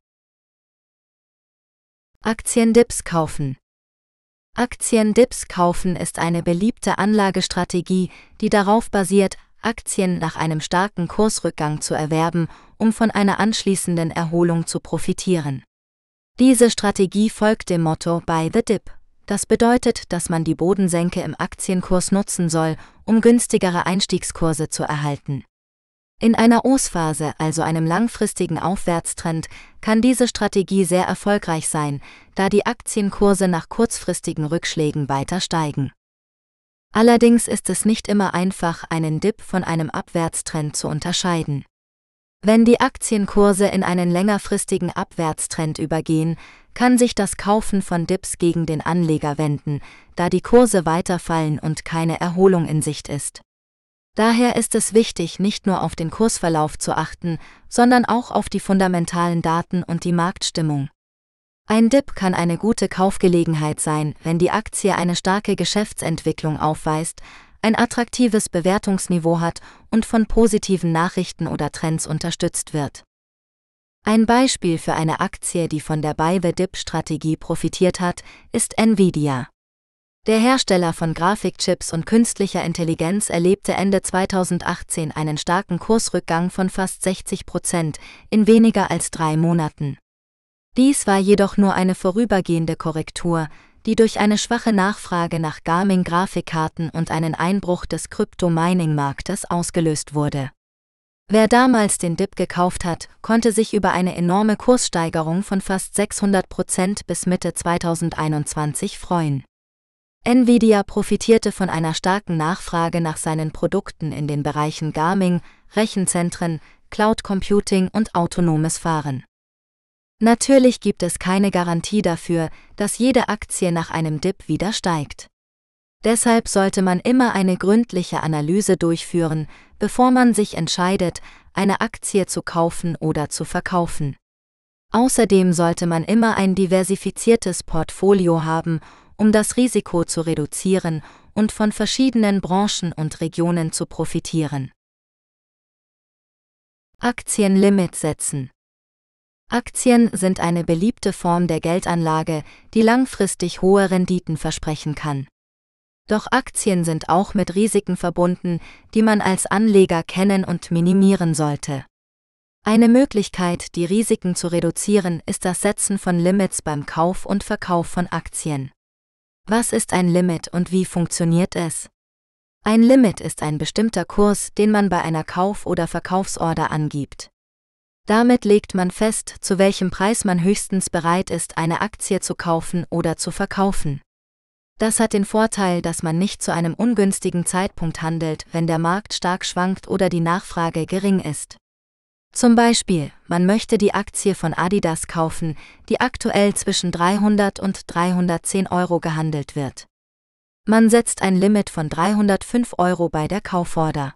Aktiendips kaufen. Aktiendips kaufen ist eine beliebte Anlagestrategie, die darauf basiert, Aktien nach einem starken Kursrückgang zu erwerben, um von einer anschließenden Erholung zu profitieren. Diese Strategie folgt dem Motto Buy the Dip. Das bedeutet, dass man die Bodensenke im Aktienkurs nutzen soll, um günstigere Einstiegskurse zu erhalten. In einer OS-Phase, also einem langfristigen Aufwärtstrend, kann diese Strategie sehr erfolgreich sein, da die Aktienkurse nach kurzfristigen Rückschlägen weiter steigen. Allerdings ist es nicht immer einfach, einen Dip von einem Abwärtstrend zu unterscheiden. Wenn die Aktienkurse in einen längerfristigen Abwärtstrend übergehen, kann sich das Kaufen von Dips gegen den Anleger wenden, da die Kurse weiterfallen und keine Erholung in Sicht ist. Daher ist es wichtig, nicht nur auf den Kursverlauf zu achten, sondern auch auf die fundamentalen Daten und die Marktstimmung. Ein Dip kann eine gute Kaufgelegenheit sein, wenn die Aktie eine starke Geschäftsentwicklung aufweist, ein attraktives Bewertungsniveau hat und von positiven Nachrichten oder Trends unterstützt wird. Ein Beispiel für eine Aktie, die von der Buy-the-Dip-Strategie profitiert hat, ist Nvidia. Der Hersteller von Grafikchips und künstlicher Intelligenz erlebte Ende 2018 einen starken Kursrückgang von fast 60 Prozent in weniger als drei Monaten. Dies war jedoch nur eine vorübergehende Korrektur, die durch eine schwache Nachfrage nach garmin grafikkarten und einen Einbruch des Krypto-Mining-Marktes ausgelöst wurde. Wer damals den Dip gekauft hat, konnte sich über eine enorme Kurssteigerung von fast 600 Prozent bis Mitte 2021 freuen. Nvidia profitierte von einer starken Nachfrage nach seinen Produkten in den Bereichen Gaming, Rechenzentren, Cloud Computing und autonomes Fahren. Natürlich gibt es keine Garantie dafür, dass jede Aktie nach einem Dip wieder steigt. Deshalb sollte man immer eine gründliche Analyse durchführen, bevor man sich entscheidet, eine Aktie zu kaufen oder zu verkaufen. Außerdem sollte man immer ein diversifiziertes Portfolio haben, um das Risiko zu reduzieren und von verschiedenen Branchen und Regionen zu profitieren. Aktienlimit setzen Aktien sind eine beliebte Form der Geldanlage, die langfristig hohe Renditen versprechen kann. Doch Aktien sind auch mit Risiken verbunden, die man als Anleger kennen und minimieren sollte. Eine Möglichkeit, die Risiken zu reduzieren, ist das Setzen von Limits beim Kauf und Verkauf von Aktien. Was ist ein Limit und wie funktioniert es? Ein Limit ist ein bestimmter Kurs, den man bei einer Kauf- oder Verkaufsorder angibt. Damit legt man fest, zu welchem Preis man höchstens bereit ist, eine Aktie zu kaufen oder zu verkaufen. Das hat den Vorteil, dass man nicht zu einem ungünstigen Zeitpunkt handelt, wenn der Markt stark schwankt oder die Nachfrage gering ist. Zum Beispiel, man möchte die Aktie von Adidas kaufen, die aktuell zwischen 300 und 310 Euro gehandelt wird. Man setzt ein Limit von 305 Euro bei der Kauforder.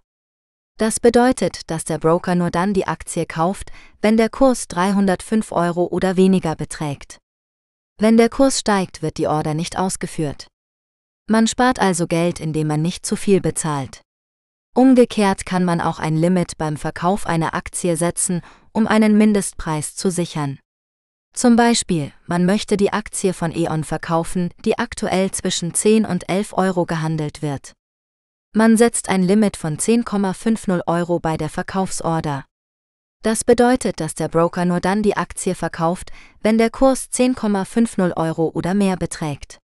Das bedeutet, dass der Broker nur dann die Aktie kauft, wenn der Kurs 305 Euro oder weniger beträgt. Wenn der Kurs steigt, wird die Order nicht ausgeführt. Man spart also Geld, indem man nicht zu viel bezahlt. Umgekehrt kann man auch ein Limit beim Verkauf einer Aktie setzen, um einen Mindestpreis zu sichern. Zum Beispiel, man möchte die Aktie von E.ON verkaufen, die aktuell zwischen 10 und 11 Euro gehandelt wird. Man setzt ein Limit von 10,50 Euro bei der Verkaufsorder. Das bedeutet, dass der Broker nur dann die Aktie verkauft, wenn der Kurs 10,50 Euro oder mehr beträgt.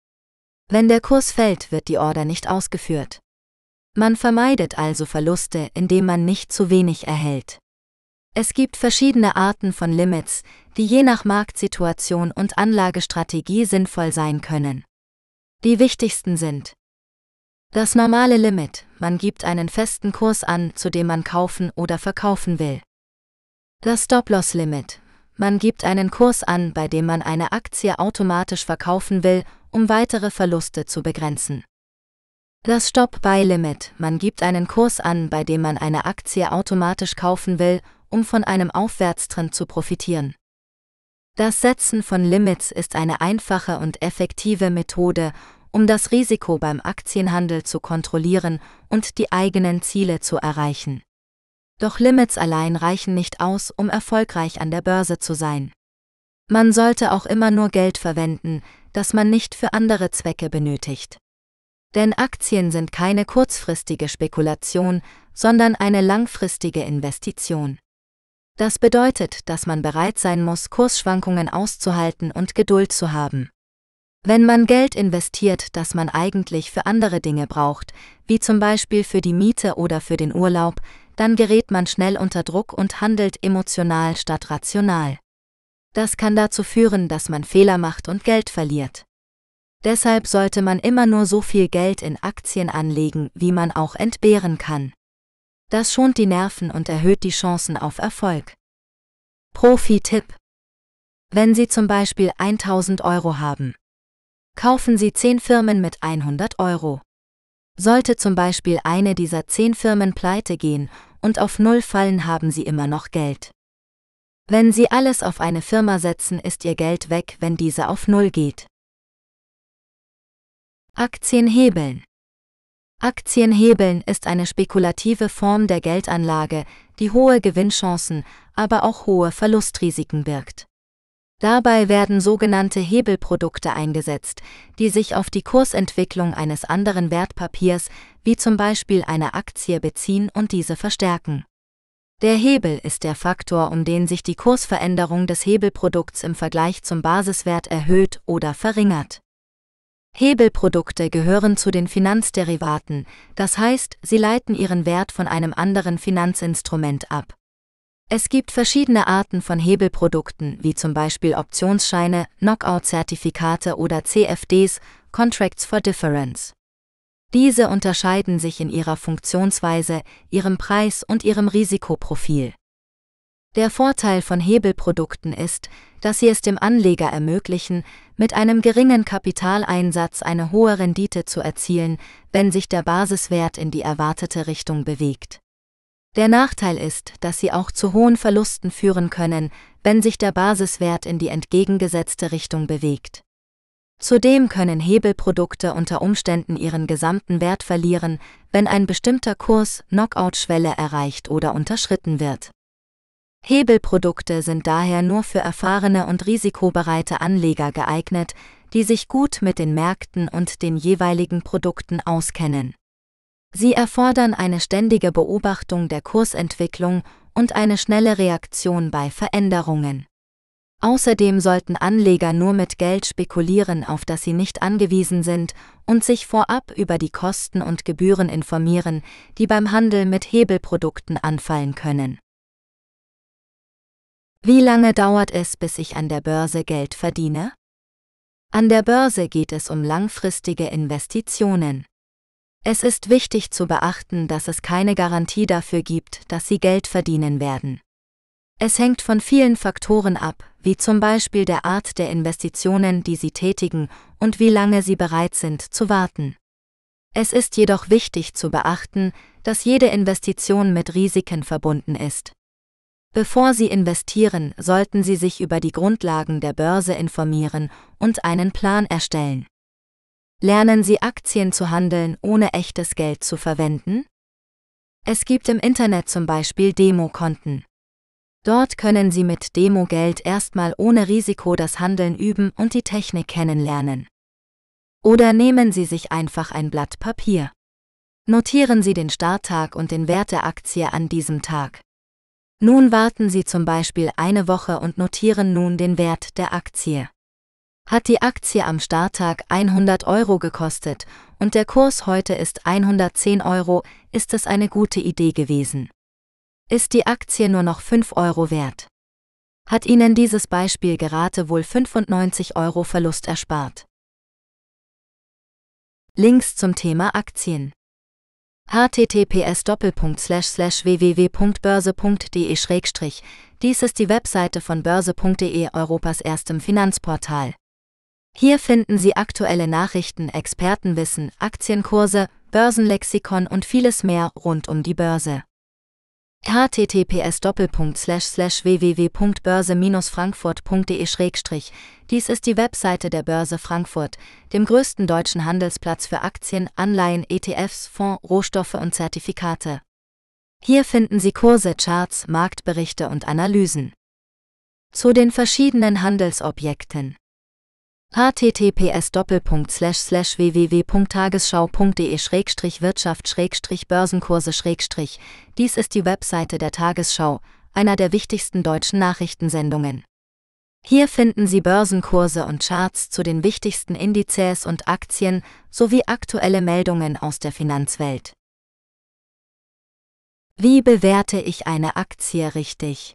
Wenn der Kurs fällt, wird die Order nicht ausgeführt. Man vermeidet also Verluste, indem man nicht zu wenig erhält. Es gibt verschiedene Arten von Limits, die je nach Marktsituation und Anlagestrategie sinnvoll sein können. Die wichtigsten sind das normale Limit, man gibt einen festen Kurs an, zu dem man kaufen oder verkaufen will. Das Stop-Loss-Limit, man gibt einen Kurs an, bei dem man eine Aktie automatisch verkaufen will, um weitere Verluste zu begrenzen. Das Stop-Buy-Limit, man gibt einen Kurs an, bei dem man eine Aktie automatisch kaufen will, um von einem Aufwärtstrend zu profitieren. Das Setzen von Limits ist eine einfache und effektive Methode, um das Risiko beim Aktienhandel zu kontrollieren und die eigenen Ziele zu erreichen. Doch Limits allein reichen nicht aus, um erfolgreich an der Börse zu sein. Man sollte auch immer nur Geld verwenden, das man nicht für andere Zwecke benötigt. Denn Aktien sind keine kurzfristige Spekulation, sondern eine langfristige Investition. Das bedeutet, dass man bereit sein muss, Kursschwankungen auszuhalten und Geduld zu haben. Wenn man Geld investiert, das man eigentlich für andere Dinge braucht, wie zum Beispiel für die Miete oder für den Urlaub, dann gerät man schnell unter Druck und handelt emotional statt rational. Das kann dazu führen, dass man Fehler macht und Geld verliert. Deshalb sollte man immer nur so viel Geld in Aktien anlegen, wie man auch entbehren kann. Das schont die Nerven und erhöht die Chancen auf Erfolg. Profi-Tipp. Wenn Sie zum Beispiel 1000 Euro haben, Kaufen Sie 10 Firmen mit 100 Euro. Sollte zum Beispiel eine dieser 10 Firmen pleite gehen und auf Null fallen, haben Sie immer noch Geld. Wenn Sie alles auf eine Firma setzen, ist Ihr Geld weg, wenn diese auf Null geht. Aktien hebeln. Aktien hebeln ist eine spekulative Form der Geldanlage, die hohe Gewinnchancen, aber auch hohe Verlustrisiken birgt. Dabei werden sogenannte Hebelprodukte eingesetzt, die sich auf die Kursentwicklung eines anderen Wertpapiers, wie zum Beispiel einer Aktie, beziehen und diese verstärken. Der Hebel ist der Faktor, um den sich die Kursveränderung des Hebelprodukts im Vergleich zum Basiswert erhöht oder verringert. Hebelprodukte gehören zu den Finanzderivaten, das heißt, sie leiten ihren Wert von einem anderen Finanzinstrument ab. Es gibt verschiedene Arten von Hebelprodukten, wie zum Beispiel Optionsscheine, Knockout-Zertifikate oder CFDs, Contracts for Difference. Diese unterscheiden sich in ihrer Funktionsweise, ihrem Preis und ihrem Risikoprofil. Der Vorteil von Hebelprodukten ist, dass sie es dem Anleger ermöglichen, mit einem geringen Kapitaleinsatz eine hohe Rendite zu erzielen, wenn sich der Basiswert in die erwartete Richtung bewegt. Der Nachteil ist, dass sie auch zu hohen Verlusten führen können, wenn sich der Basiswert in die entgegengesetzte Richtung bewegt. Zudem können Hebelprodukte unter Umständen ihren gesamten Wert verlieren, wenn ein bestimmter Kurs Knockout-Schwelle erreicht oder unterschritten wird. Hebelprodukte sind daher nur für erfahrene und risikobereite Anleger geeignet, die sich gut mit den Märkten und den jeweiligen Produkten auskennen. Sie erfordern eine ständige Beobachtung der Kursentwicklung und eine schnelle Reaktion bei Veränderungen. Außerdem sollten Anleger nur mit Geld spekulieren, auf das sie nicht angewiesen sind, und sich vorab über die Kosten und Gebühren informieren, die beim Handel mit Hebelprodukten anfallen können. Wie lange dauert es, bis ich an der Börse Geld verdiene? An der Börse geht es um langfristige Investitionen. Es ist wichtig zu beachten, dass es keine Garantie dafür gibt, dass sie Geld verdienen werden. Es hängt von vielen Faktoren ab, wie zum Beispiel der Art der Investitionen, die sie tätigen und wie lange sie bereit sind zu warten. Es ist jedoch wichtig zu beachten, dass jede Investition mit Risiken verbunden ist. Bevor Sie investieren, sollten Sie sich über die Grundlagen der Börse informieren und einen Plan erstellen. Lernen Sie Aktien zu handeln, ohne echtes Geld zu verwenden? Es gibt im Internet zum Beispiel Demokonten. Dort können Sie mit Demogeld erstmal ohne Risiko das Handeln üben und die Technik kennenlernen. Oder nehmen Sie sich einfach ein Blatt Papier. Notieren Sie den Starttag und den Wert der Aktie an diesem Tag. Nun warten Sie zum Beispiel eine Woche und notieren nun den Wert der Aktie hat die Aktie am Starttag 100 Euro gekostet und der Kurs heute ist 110 Euro, ist es eine gute Idee gewesen. Ist die Aktie nur noch 5 Euro wert? Hat Ihnen dieses Beispiel gerade wohl 95 Euro Verlust erspart? Links zum Thema Aktien https www.börse.de Dies ist die Webseite von börse.de Europas erstem Finanzportal. Hier finden Sie aktuelle Nachrichten, Expertenwissen, Aktienkurse, Börsenlexikon und vieles mehr rund um die Börse. https www.börse-frankfurt.de Dies ist die Webseite der Börse Frankfurt, dem größten deutschen Handelsplatz für Aktien, Anleihen, ETFs, Fonds, Rohstoffe und Zertifikate. Hier finden Sie Kurse, Charts, Marktberichte und Analysen. Zu den verschiedenen Handelsobjekten https www.tagesschau.de wirtschaft Börsenkurse Dies ist die Webseite der Tagesschau, einer der wichtigsten deutschen Nachrichtensendungen. Hier finden Sie Börsenkurse und Charts zu den wichtigsten Indizes und Aktien sowie aktuelle Meldungen aus der Finanzwelt. Wie bewerte ich eine Aktie richtig?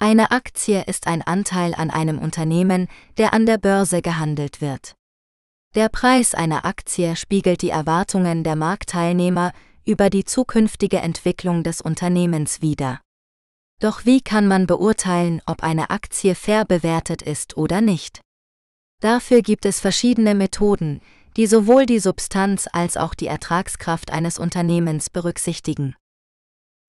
Eine Aktie ist ein Anteil an einem Unternehmen, der an der Börse gehandelt wird. Der Preis einer Aktie spiegelt die Erwartungen der Marktteilnehmer über die zukünftige Entwicklung des Unternehmens wider. Doch wie kann man beurteilen, ob eine Aktie fair bewertet ist oder nicht? Dafür gibt es verschiedene Methoden, die sowohl die Substanz als auch die Ertragskraft eines Unternehmens berücksichtigen.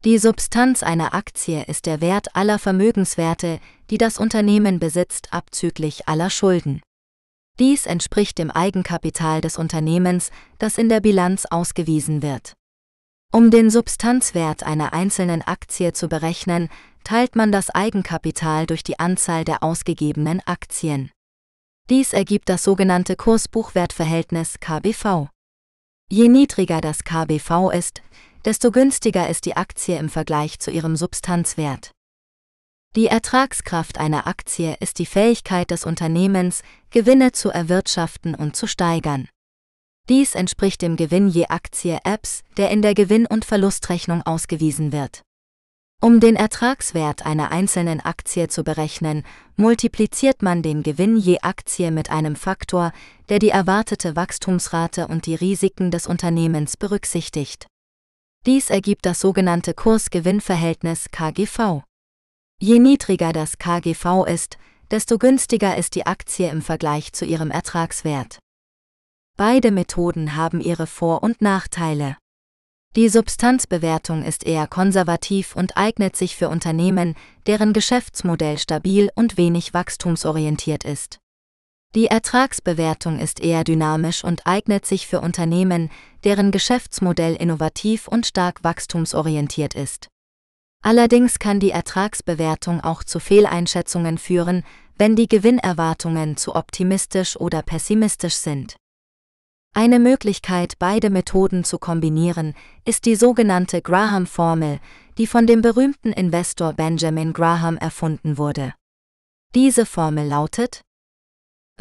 Die Substanz einer Aktie ist der Wert aller Vermögenswerte, die das Unternehmen besitzt, abzüglich aller Schulden. Dies entspricht dem Eigenkapital des Unternehmens, das in der Bilanz ausgewiesen wird. Um den Substanzwert einer einzelnen Aktie zu berechnen, teilt man das Eigenkapital durch die Anzahl der ausgegebenen Aktien. Dies ergibt das sogenannte Kursbuchwertverhältnis KBV. Je niedriger das KBV ist, desto günstiger ist die Aktie im Vergleich zu ihrem Substanzwert. Die Ertragskraft einer Aktie ist die Fähigkeit des Unternehmens, Gewinne zu erwirtschaften und zu steigern. Dies entspricht dem Gewinn je Aktie Apps, der in der Gewinn- und Verlustrechnung ausgewiesen wird. Um den Ertragswert einer einzelnen Aktie zu berechnen, multipliziert man den Gewinn je Aktie mit einem Faktor, der die erwartete Wachstumsrate und die Risiken des Unternehmens berücksichtigt. Dies ergibt das sogenannte Kursgewinnverhältnis KGV. Je niedriger das KGV ist, desto günstiger ist die Aktie im Vergleich zu ihrem Ertragswert. Beide Methoden haben ihre Vor- und Nachteile. Die Substanzbewertung ist eher konservativ und eignet sich für Unternehmen, deren Geschäftsmodell stabil und wenig wachstumsorientiert ist. Die Ertragsbewertung ist eher dynamisch und eignet sich für Unternehmen, deren Geschäftsmodell innovativ und stark wachstumsorientiert ist. Allerdings kann die Ertragsbewertung auch zu Fehleinschätzungen führen, wenn die Gewinnerwartungen zu optimistisch oder pessimistisch sind. Eine Möglichkeit, beide Methoden zu kombinieren, ist die sogenannte Graham-Formel, die von dem berühmten Investor Benjamin Graham erfunden wurde. Diese Formel lautet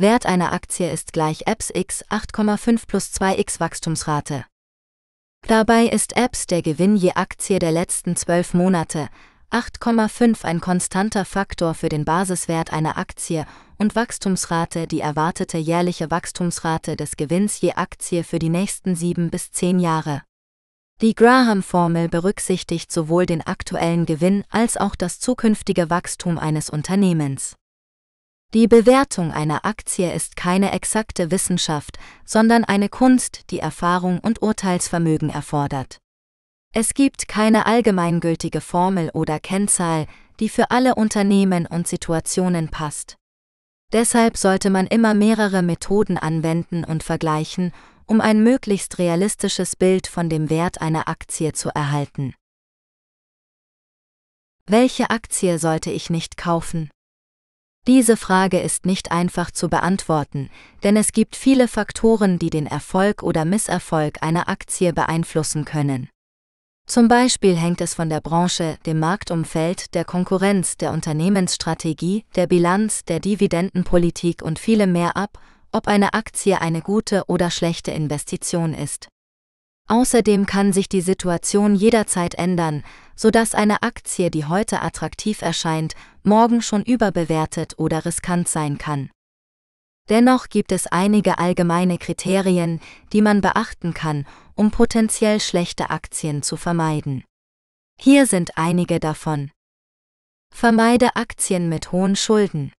Wert einer Aktie ist gleich Apps x 8,5 plus 2x Wachstumsrate. Dabei ist Apps der Gewinn je Aktie der letzten zwölf Monate, 8,5 ein konstanter Faktor für den Basiswert einer Aktie und Wachstumsrate die erwartete jährliche Wachstumsrate des Gewinns je Aktie für die nächsten sieben bis zehn Jahre. Die Graham-Formel berücksichtigt sowohl den aktuellen Gewinn als auch das zukünftige Wachstum eines Unternehmens. Die Bewertung einer Aktie ist keine exakte Wissenschaft, sondern eine Kunst, die Erfahrung und Urteilsvermögen erfordert. Es gibt keine allgemeingültige Formel oder Kennzahl, die für alle Unternehmen und Situationen passt. Deshalb sollte man immer mehrere Methoden anwenden und vergleichen, um ein möglichst realistisches Bild von dem Wert einer Aktie zu erhalten. Welche Aktie sollte ich nicht kaufen? Diese Frage ist nicht einfach zu beantworten, denn es gibt viele Faktoren, die den Erfolg oder Misserfolg einer Aktie beeinflussen können. Zum Beispiel hängt es von der Branche, dem Marktumfeld, der Konkurrenz, der Unternehmensstrategie, der Bilanz, der Dividendenpolitik und vielem mehr ab, ob eine Aktie eine gute oder schlechte Investition ist. Außerdem kann sich die Situation jederzeit ändern, sodass eine Aktie, die heute attraktiv erscheint, morgen schon überbewertet oder riskant sein kann. Dennoch gibt es einige allgemeine Kriterien, die man beachten kann, um potenziell schlechte Aktien zu vermeiden. Hier sind einige davon. Vermeide Aktien mit hohen Schulden.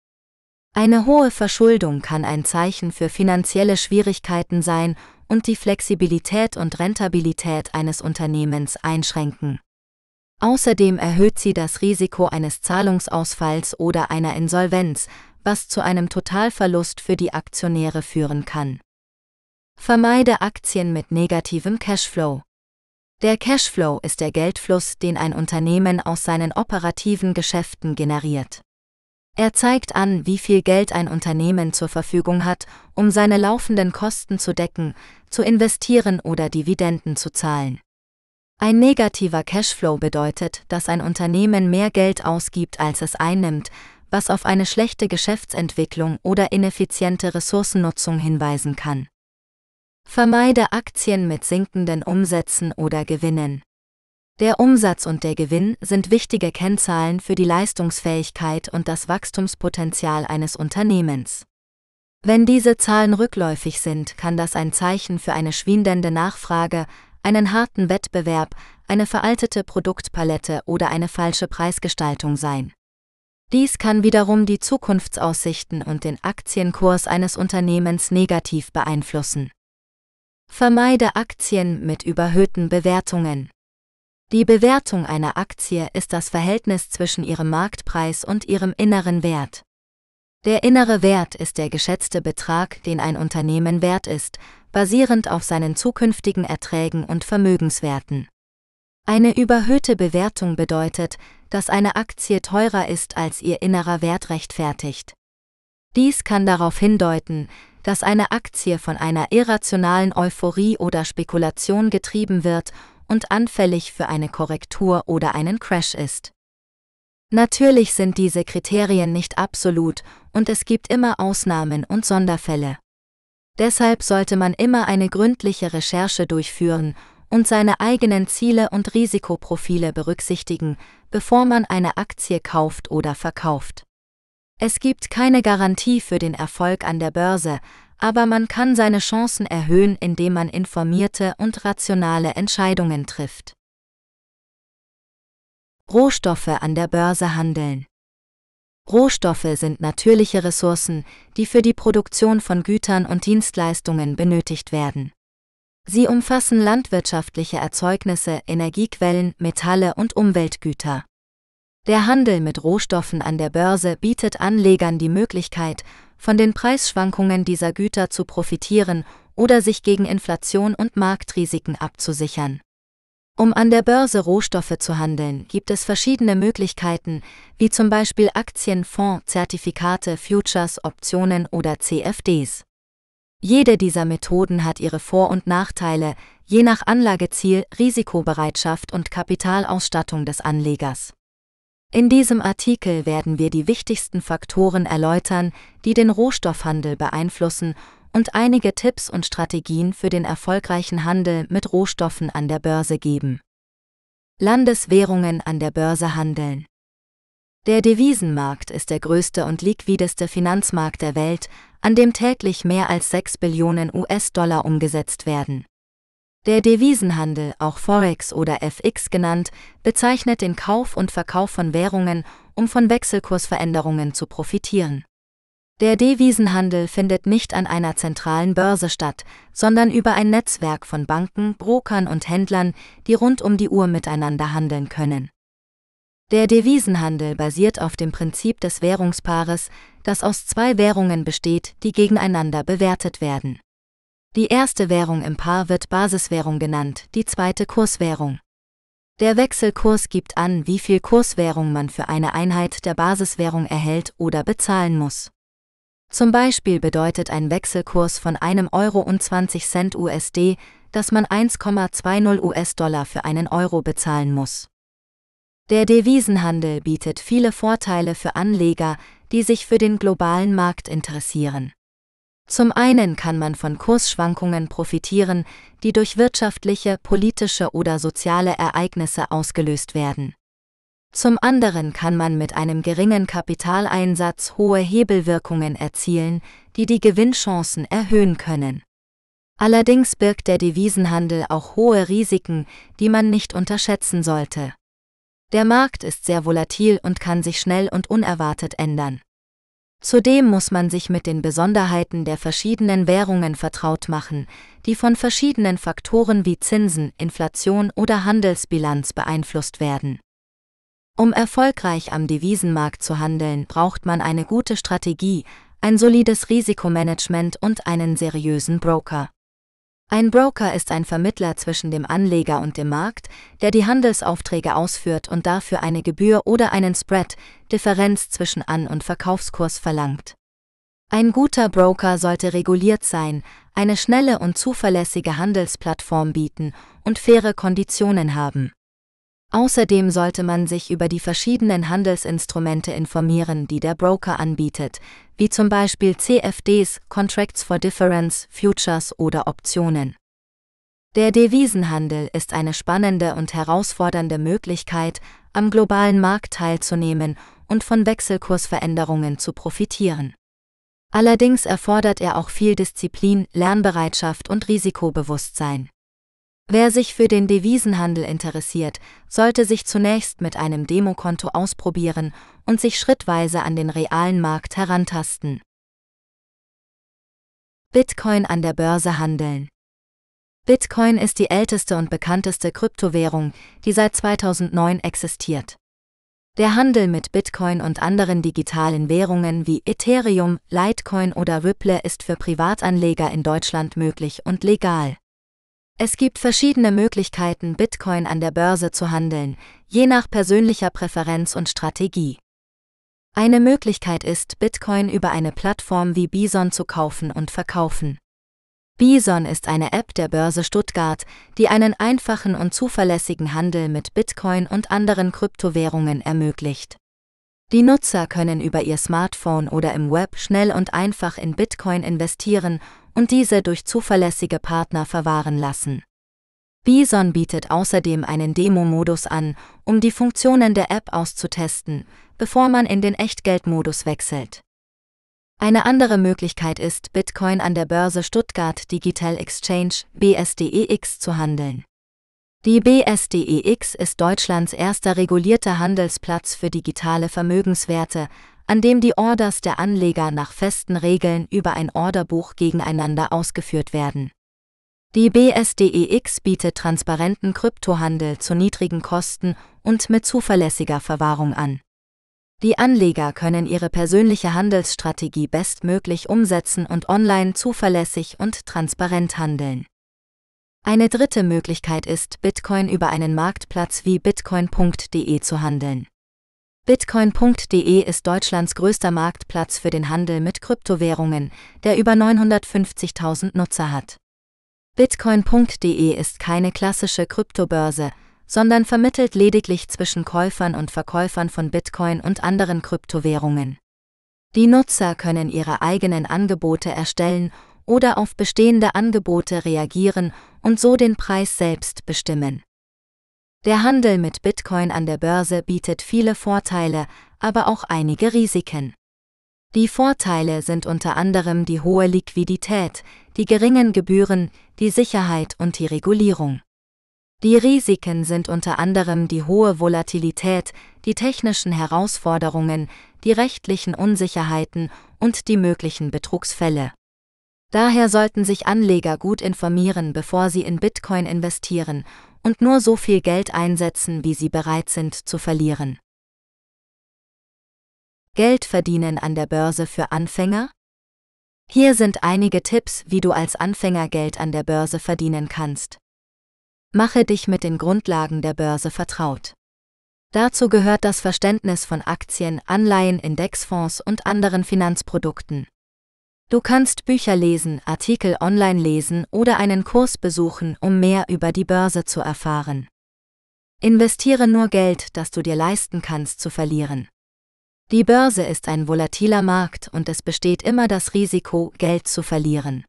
Eine hohe Verschuldung kann ein Zeichen für finanzielle Schwierigkeiten sein und die Flexibilität und Rentabilität eines Unternehmens einschränken. Außerdem erhöht sie das Risiko eines Zahlungsausfalls oder einer Insolvenz, was zu einem Totalverlust für die Aktionäre führen kann. Vermeide Aktien mit negativem Cashflow. Der Cashflow ist der Geldfluss, den ein Unternehmen aus seinen operativen Geschäften generiert. Er zeigt an, wie viel Geld ein Unternehmen zur Verfügung hat, um seine laufenden Kosten zu decken, zu investieren oder Dividenden zu zahlen. Ein negativer Cashflow bedeutet, dass ein Unternehmen mehr Geld ausgibt, als es einnimmt, was auf eine schlechte Geschäftsentwicklung oder ineffiziente Ressourcennutzung hinweisen kann. Vermeide Aktien mit sinkenden Umsätzen oder Gewinnen. Der Umsatz und der Gewinn sind wichtige Kennzahlen für die Leistungsfähigkeit und das Wachstumspotenzial eines Unternehmens. Wenn diese Zahlen rückläufig sind, kann das ein Zeichen für eine schwindende Nachfrage, einen harten Wettbewerb, eine veraltete Produktpalette oder eine falsche Preisgestaltung sein. Dies kann wiederum die Zukunftsaussichten und den Aktienkurs eines Unternehmens negativ beeinflussen. Vermeide Aktien mit überhöhten Bewertungen. Die Bewertung einer Aktie ist das Verhältnis zwischen ihrem Marktpreis und ihrem inneren Wert. Der innere Wert ist der geschätzte Betrag, den ein Unternehmen wert ist, basierend auf seinen zukünftigen Erträgen und Vermögenswerten. Eine überhöhte Bewertung bedeutet, dass eine Aktie teurer ist als ihr innerer Wert rechtfertigt. Dies kann darauf hindeuten, dass eine Aktie von einer irrationalen Euphorie oder Spekulation getrieben wird und anfällig für eine Korrektur oder einen Crash ist. Natürlich sind diese Kriterien nicht absolut und es gibt immer Ausnahmen und Sonderfälle. Deshalb sollte man immer eine gründliche Recherche durchführen und seine eigenen Ziele und Risikoprofile berücksichtigen, bevor man eine Aktie kauft oder verkauft. Es gibt keine Garantie für den Erfolg an der Börse, aber man kann seine Chancen erhöhen, indem man informierte und rationale Entscheidungen trifft. Rohstoffe an der Börse handeln. Rohstoffe sind natürliche Ressourcen, die für die Produktion von Gütern und Dienstleistungen benötigt werden. Sie umfassen landwirtschaftliche Erzeugnisse, Energiequellen, Metalle und Umweltgüter. Der Handel mit Rohstoffen an der Börse bietet Anlegern die Möglichkeit, von den Preisschwankungen dieser Güter zu profitieren oder sich gegen Inflation und Marktrisiken abzusichern. Um an der Börse Rohstoffe zu handeln, gibt es verschiedene Möglichkeiten, wie zum Beispiel Aktien, Fonds, Zertifikate, Futures, Optionen oder CFDs. Jede dieser Methoden hat ihre Vor- und Nachteile, je nach Anlageziel, Risikobereitschaft und Kapitalausstattung des Anlegers. In diesem Artikel werden wir die wichtigsten Faktoren erläutern, die den Rohstoffhandel beeinflussen und einige Tipps und Strategien für den erfolgreichen Handel mit Rohstoffen an der Börse geben. Landeswährungen an der Börse handeln. Der Devisenmarkt ist der größte und liquideste Finanzmarkt der Welt, an dem täglich mehr als 6 Billionen US-Dollar umgesetzt werden. Der Devisenhandel, auch Forex oder FX genannt, bezeichnet den Kauf und Verkauf von Währungen, um von Wechselkursveränderungen zu profitieren. Der Devisenhandel findet nicht an einer zentralen Börse statt, sondern über ein Netzwerk von Banken, Brokern und Händlern, die rund um die Uhr miteinander handeln können. Der Devisenhandel basiert auf dem Prinzip des Währungspaares, das aus zwei Währungen besteht, die gegeneinander bewertet werden. Die erste Währung im Paar wird Basiswährung genannt, die zweite Kurswährung. Der Wechselkurs gibt an, wie viel Kurswährung man für eine Einheit der Basiswährung erhält oder bezahlen muss. Zum Beispiel bedeutet ein Wechselkurs von einem Euro und 20 Cent USD, dass man 1,20 US-Dollar für einen Euro bezahlen muss. Der Devisenhandel bietet viele Vorteile für Anleger, die sich für den globalen Markt interessieren. Zum einen kann man von Kursschwankungen profitieren, die durch wirtschaftliche, politische oder soziale Ereignisse ausgelöst werden. Zum anderen kann man mit einem geringen Kapitaleinsatz hohe Hebelwirkungen erzielen, die die Gewinnchancen erhöhen können. Allerdings birgt der Devisenhandel auch hohe Risiken, die man nicht unterschätzen sollte. Der Markt ist sehr volatil und kann sich schnell und unerwartet ändern. Zudem muss man sich mit den Besonderheiten der verschiedenen Währungen vertraut machen, die von verschiedenen Faktoren wie Zinsen, Inflation oder Handelsbilanz beeinflusst werden. Um erfolgreich am Devisenmarkt zu handeln, braucht man eine gute Strategie, ein solides Risikomanagement und einen seriösen Broker. Ein Broker ist ein Vermittler zwischen dem Anleger und dem Markt, der die Handelsaufträge ausführt und dafür eine Gebühr oder einen Spread, Differenz zwischen An- und Verkaufskurs verlangt. Ein guter Broker sollte reguliert sein, eine schnelle und zuverlässige Handelsplattform bieten und faire Konditionen haben. Außerdem sollte man sich über die verschiedenen Handelsinstrumente informieren, die der Broker anbietet, wie zum Beispiel CFDs, Contracts for Difference, Futures oder Optionen. Der Devisenhandel ist eine spannende und herausfordernde Möglichkeit, am globalen Markt teilzunehmen und von Wechselkursveränderungen zu profitieren. Allerdings erfordert er auch viel Disziplin, Lernbereitschaft und Risikobewusstsein. Wer sich für den Devisenhandel interessiert, sollte sich zunächst mit einem Demokonto ausprobieren und sich schrittweise an den realen Markt herantasten. Bitcoin an der Börse handeln. Bitcoin ist die älteste und bekannteste Kryptowährung, die seit 2009 existiert. Der Handel mit Bitcoin und anderen digitalen Währungen wie Ethereum, Litecoin oder Ripple ist für Privatanleger in Deutschland möglich und legal. Es gibt verschiedene Möglichkeiten, Bitcoin an der Börse zu handeln, je nach persönlicher Präferenz und Strategie. Eine Möglichkeit ist, Bitcoin über eine Plattform wie Bison zu kaufen und verkaufen. Bison ist eine App der Börse Stuttgart, die einen einfachen und zuverlässigen Handel mit Bitcoin und anderen Kryptowährungen ermöglicht. Die Nutzer können über ihr Smartphone oder im Web schnell und einfach in Bitcoin investieren und diese durch zuverlässige Partner verwahren lassen. Bison bietet außerdem einen Demo-Modus an, um die Funktionen der App auszutesten, bevor man in den Echtgeldmodus wechselt. Eine andere Möglichkeit ist, Bitcoin an der Börse Stuttgart Digital Exchange BSDEX zu handeln. Die BSDEX ist Deutschlands erster regulierter Handelsplatz für digitale Vermögenswerte, an dem die Orders der Anleger nach festen Regeln über ein Orderbuch gegeneinander ausgeführt werden. Die BSDEX bietet transparenten Kryptohandel zu niedrigen Kosten und mit zuverlässiger Verwahrung an. Die Anleger können ihre persönliche Handelsstrategie bestmöglich umsetzen und online zuverlässig und transparent handeln. Eine dritte Möglichkeit ist, Bitcoin über einen Marktplatz wie bitcoin.de zu handeln. Bitcoin.de ist Deutschlands größter Marktplatz für den Handel mit Kryptowährungen, der über 950.000 Nutzer hat. Bitcoin.de ist keine klassische Kryptobörse, sondern vermittelt lediglich zwischen Käufern und Verkäufern von Bitcoin und anderen Kryptowährungen. Die Nutzer können ihre eigenen Angebote erstellen oder auf bestehende Angebote reagieren und so den Preis selbst bestimmen. Der Handel mit Bitcoin an der Börse bietet viele Vorteile, aber auch einige Risiken. Die Vorteile sind unter anderem die hohe Liquidität, die geringen Gebühren, die Sicherheit und die Regulierung. Die Risiken sind unter anderem die hohe Volatilität, die technischen Herausforderungen, die rechtlichen Unsicherheiten und die möglichen Betrugsfälle. Daher sollten sich Anleger gut informieren, bevor sie in Bitcoin investieren und nur so viel Geld einsetzen, wie sie bereit sind zu verlieren. Geld verdienen an der Börse für Anfänger? Hier sind einige Tipps, wie du als Anfänger Geld an der Börse verdienen kannst. Mache dich mit den Grundlagen der Börse vertraut. Dazu gehört das Verständnis von Aktien, Anleihen, Indexfonds und anderen Finanzprodukten. Du kannst Bücher lesen, Artikel online lesen oder einen Kurs besuchen, um mehr über die Börse zu erfahren. Investiere nur Geld, das du dir leisten kannst, zu verlieren. Die Börse ist ein volatiler Markt und es besteht immer das Risiko, Geld zu verlieren.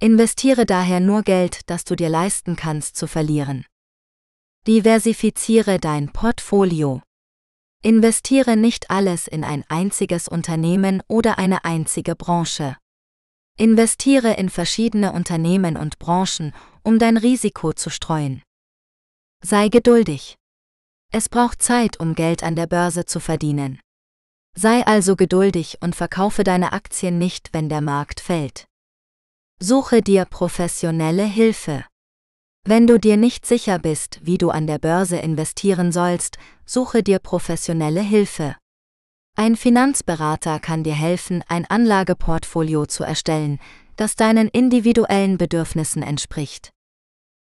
Investiere daher nur Geld, das du dir leisten kannst, zu verlieren. Diversifiziere dein Portfolio. Investiere nicht alles in ein einziges Unternehmen oder eine einzige Branche. Investiere in verschiedene Unternehmen und Branchen, um dein Risiko zu streuen. Sei geduldig. Es braucht Zeit, um Geld an der Börse zu verdienen. Sei also geduldig und verkaufe deine Aktien nicht, wenn der Markt fällt. Suche dir professionelle Hilfe. Wenn du dir nicht sicher bist, wie du an der Börse investieren sollst, suche dir professionelle Hilfe. Ein Finanzberater kann dir helfen, ein Anlageportfolio zu erstellen, das deinen individuellen Bedürfnissen entspricht.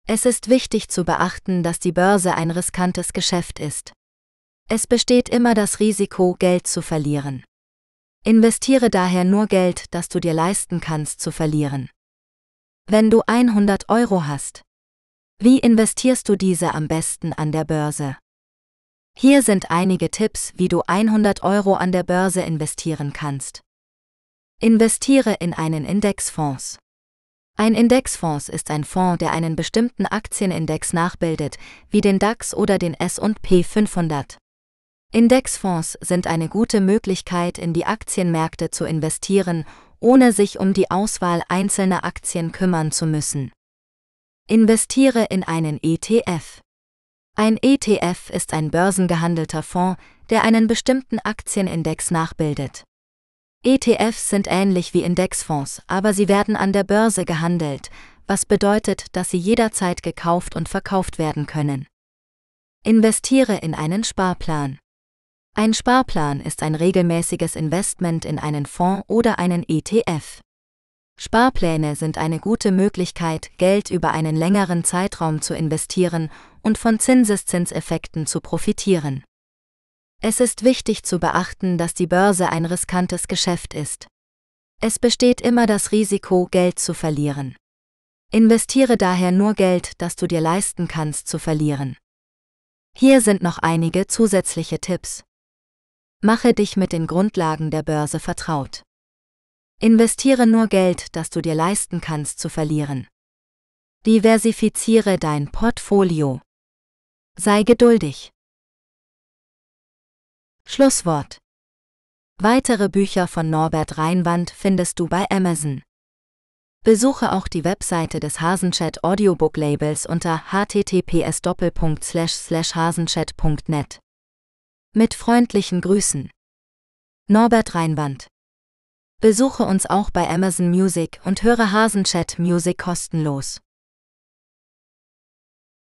Es ist wichtig zu beachten, dass die Börse ein riskantes Geschäft ist. Es besteht immer das Risiko, Geld zu verlieren. Investiere daher nur Geld, das du dir leisten kannst zu verlieren. Wenn du 100 Euro hast, wie investierst du diese am besten an der Börse? Hier sind einige Tipps, wie du 100 Euro an der Börse investieren kannst. Investiere in einen Indexfonds. Ein Indexfonds ist ein Fonds, der einen bestimmten Aktienindex nachbildet, wie den DAX oder den S&P 500. Indexfonds sind eine gute Möglichkeit, in die Aktienmärkte zu investieren, ohne sich um die Auswahl einzelner Aktien kümmern zu müssen. Investiere in einen ETF. Ein ETF ist ein börsengehandelter Fonds, der einen bestimmten Aktienindex nachbildet. ETFs sind ähnlich wie Indexfonds, aber sie werden an der Börse gehandelt, was bedeutet, dass sie jederzeit gekauft und verkauft werden können. Investiere in einen Sparplan. Ein Sparplan ist ein regelmäßiges Investment in einen Fonds oder einen ETF. Sparpläne sind eine gute Möglichkeit, Geld über einen längeren Zeitraum zu investieren und von Zinseszinseffekten zu profitieren. Es ist wichtig zu beachten, dass die Börse ein riskantes Geschäft ist. Es besteht immer das Risiko, Geld zu verlieren. Investiere daher nur Geld, das du dir leisten kannst zu verlieren. Hier sind noch einige zusätzliche Tipps. Mache dich mit den Grundlagen der Börse vertraut. Investiere nur Geld, das du dir leisten kannst zu verlieren. Diversifiziere dein Portfolio. Sei geduldig. Schlusswort. Weitere Bücher von Norbert Reinwand findest du bei Amazon. Besuche auch die Webseite des Hasenchat Audiobook Labels unter https://hasenchat.net. Mit freundlichen Grüßen. Norbert Reinwand Besuche uns auch bei Amazon Music und höre Hasenchat Music kostenlos.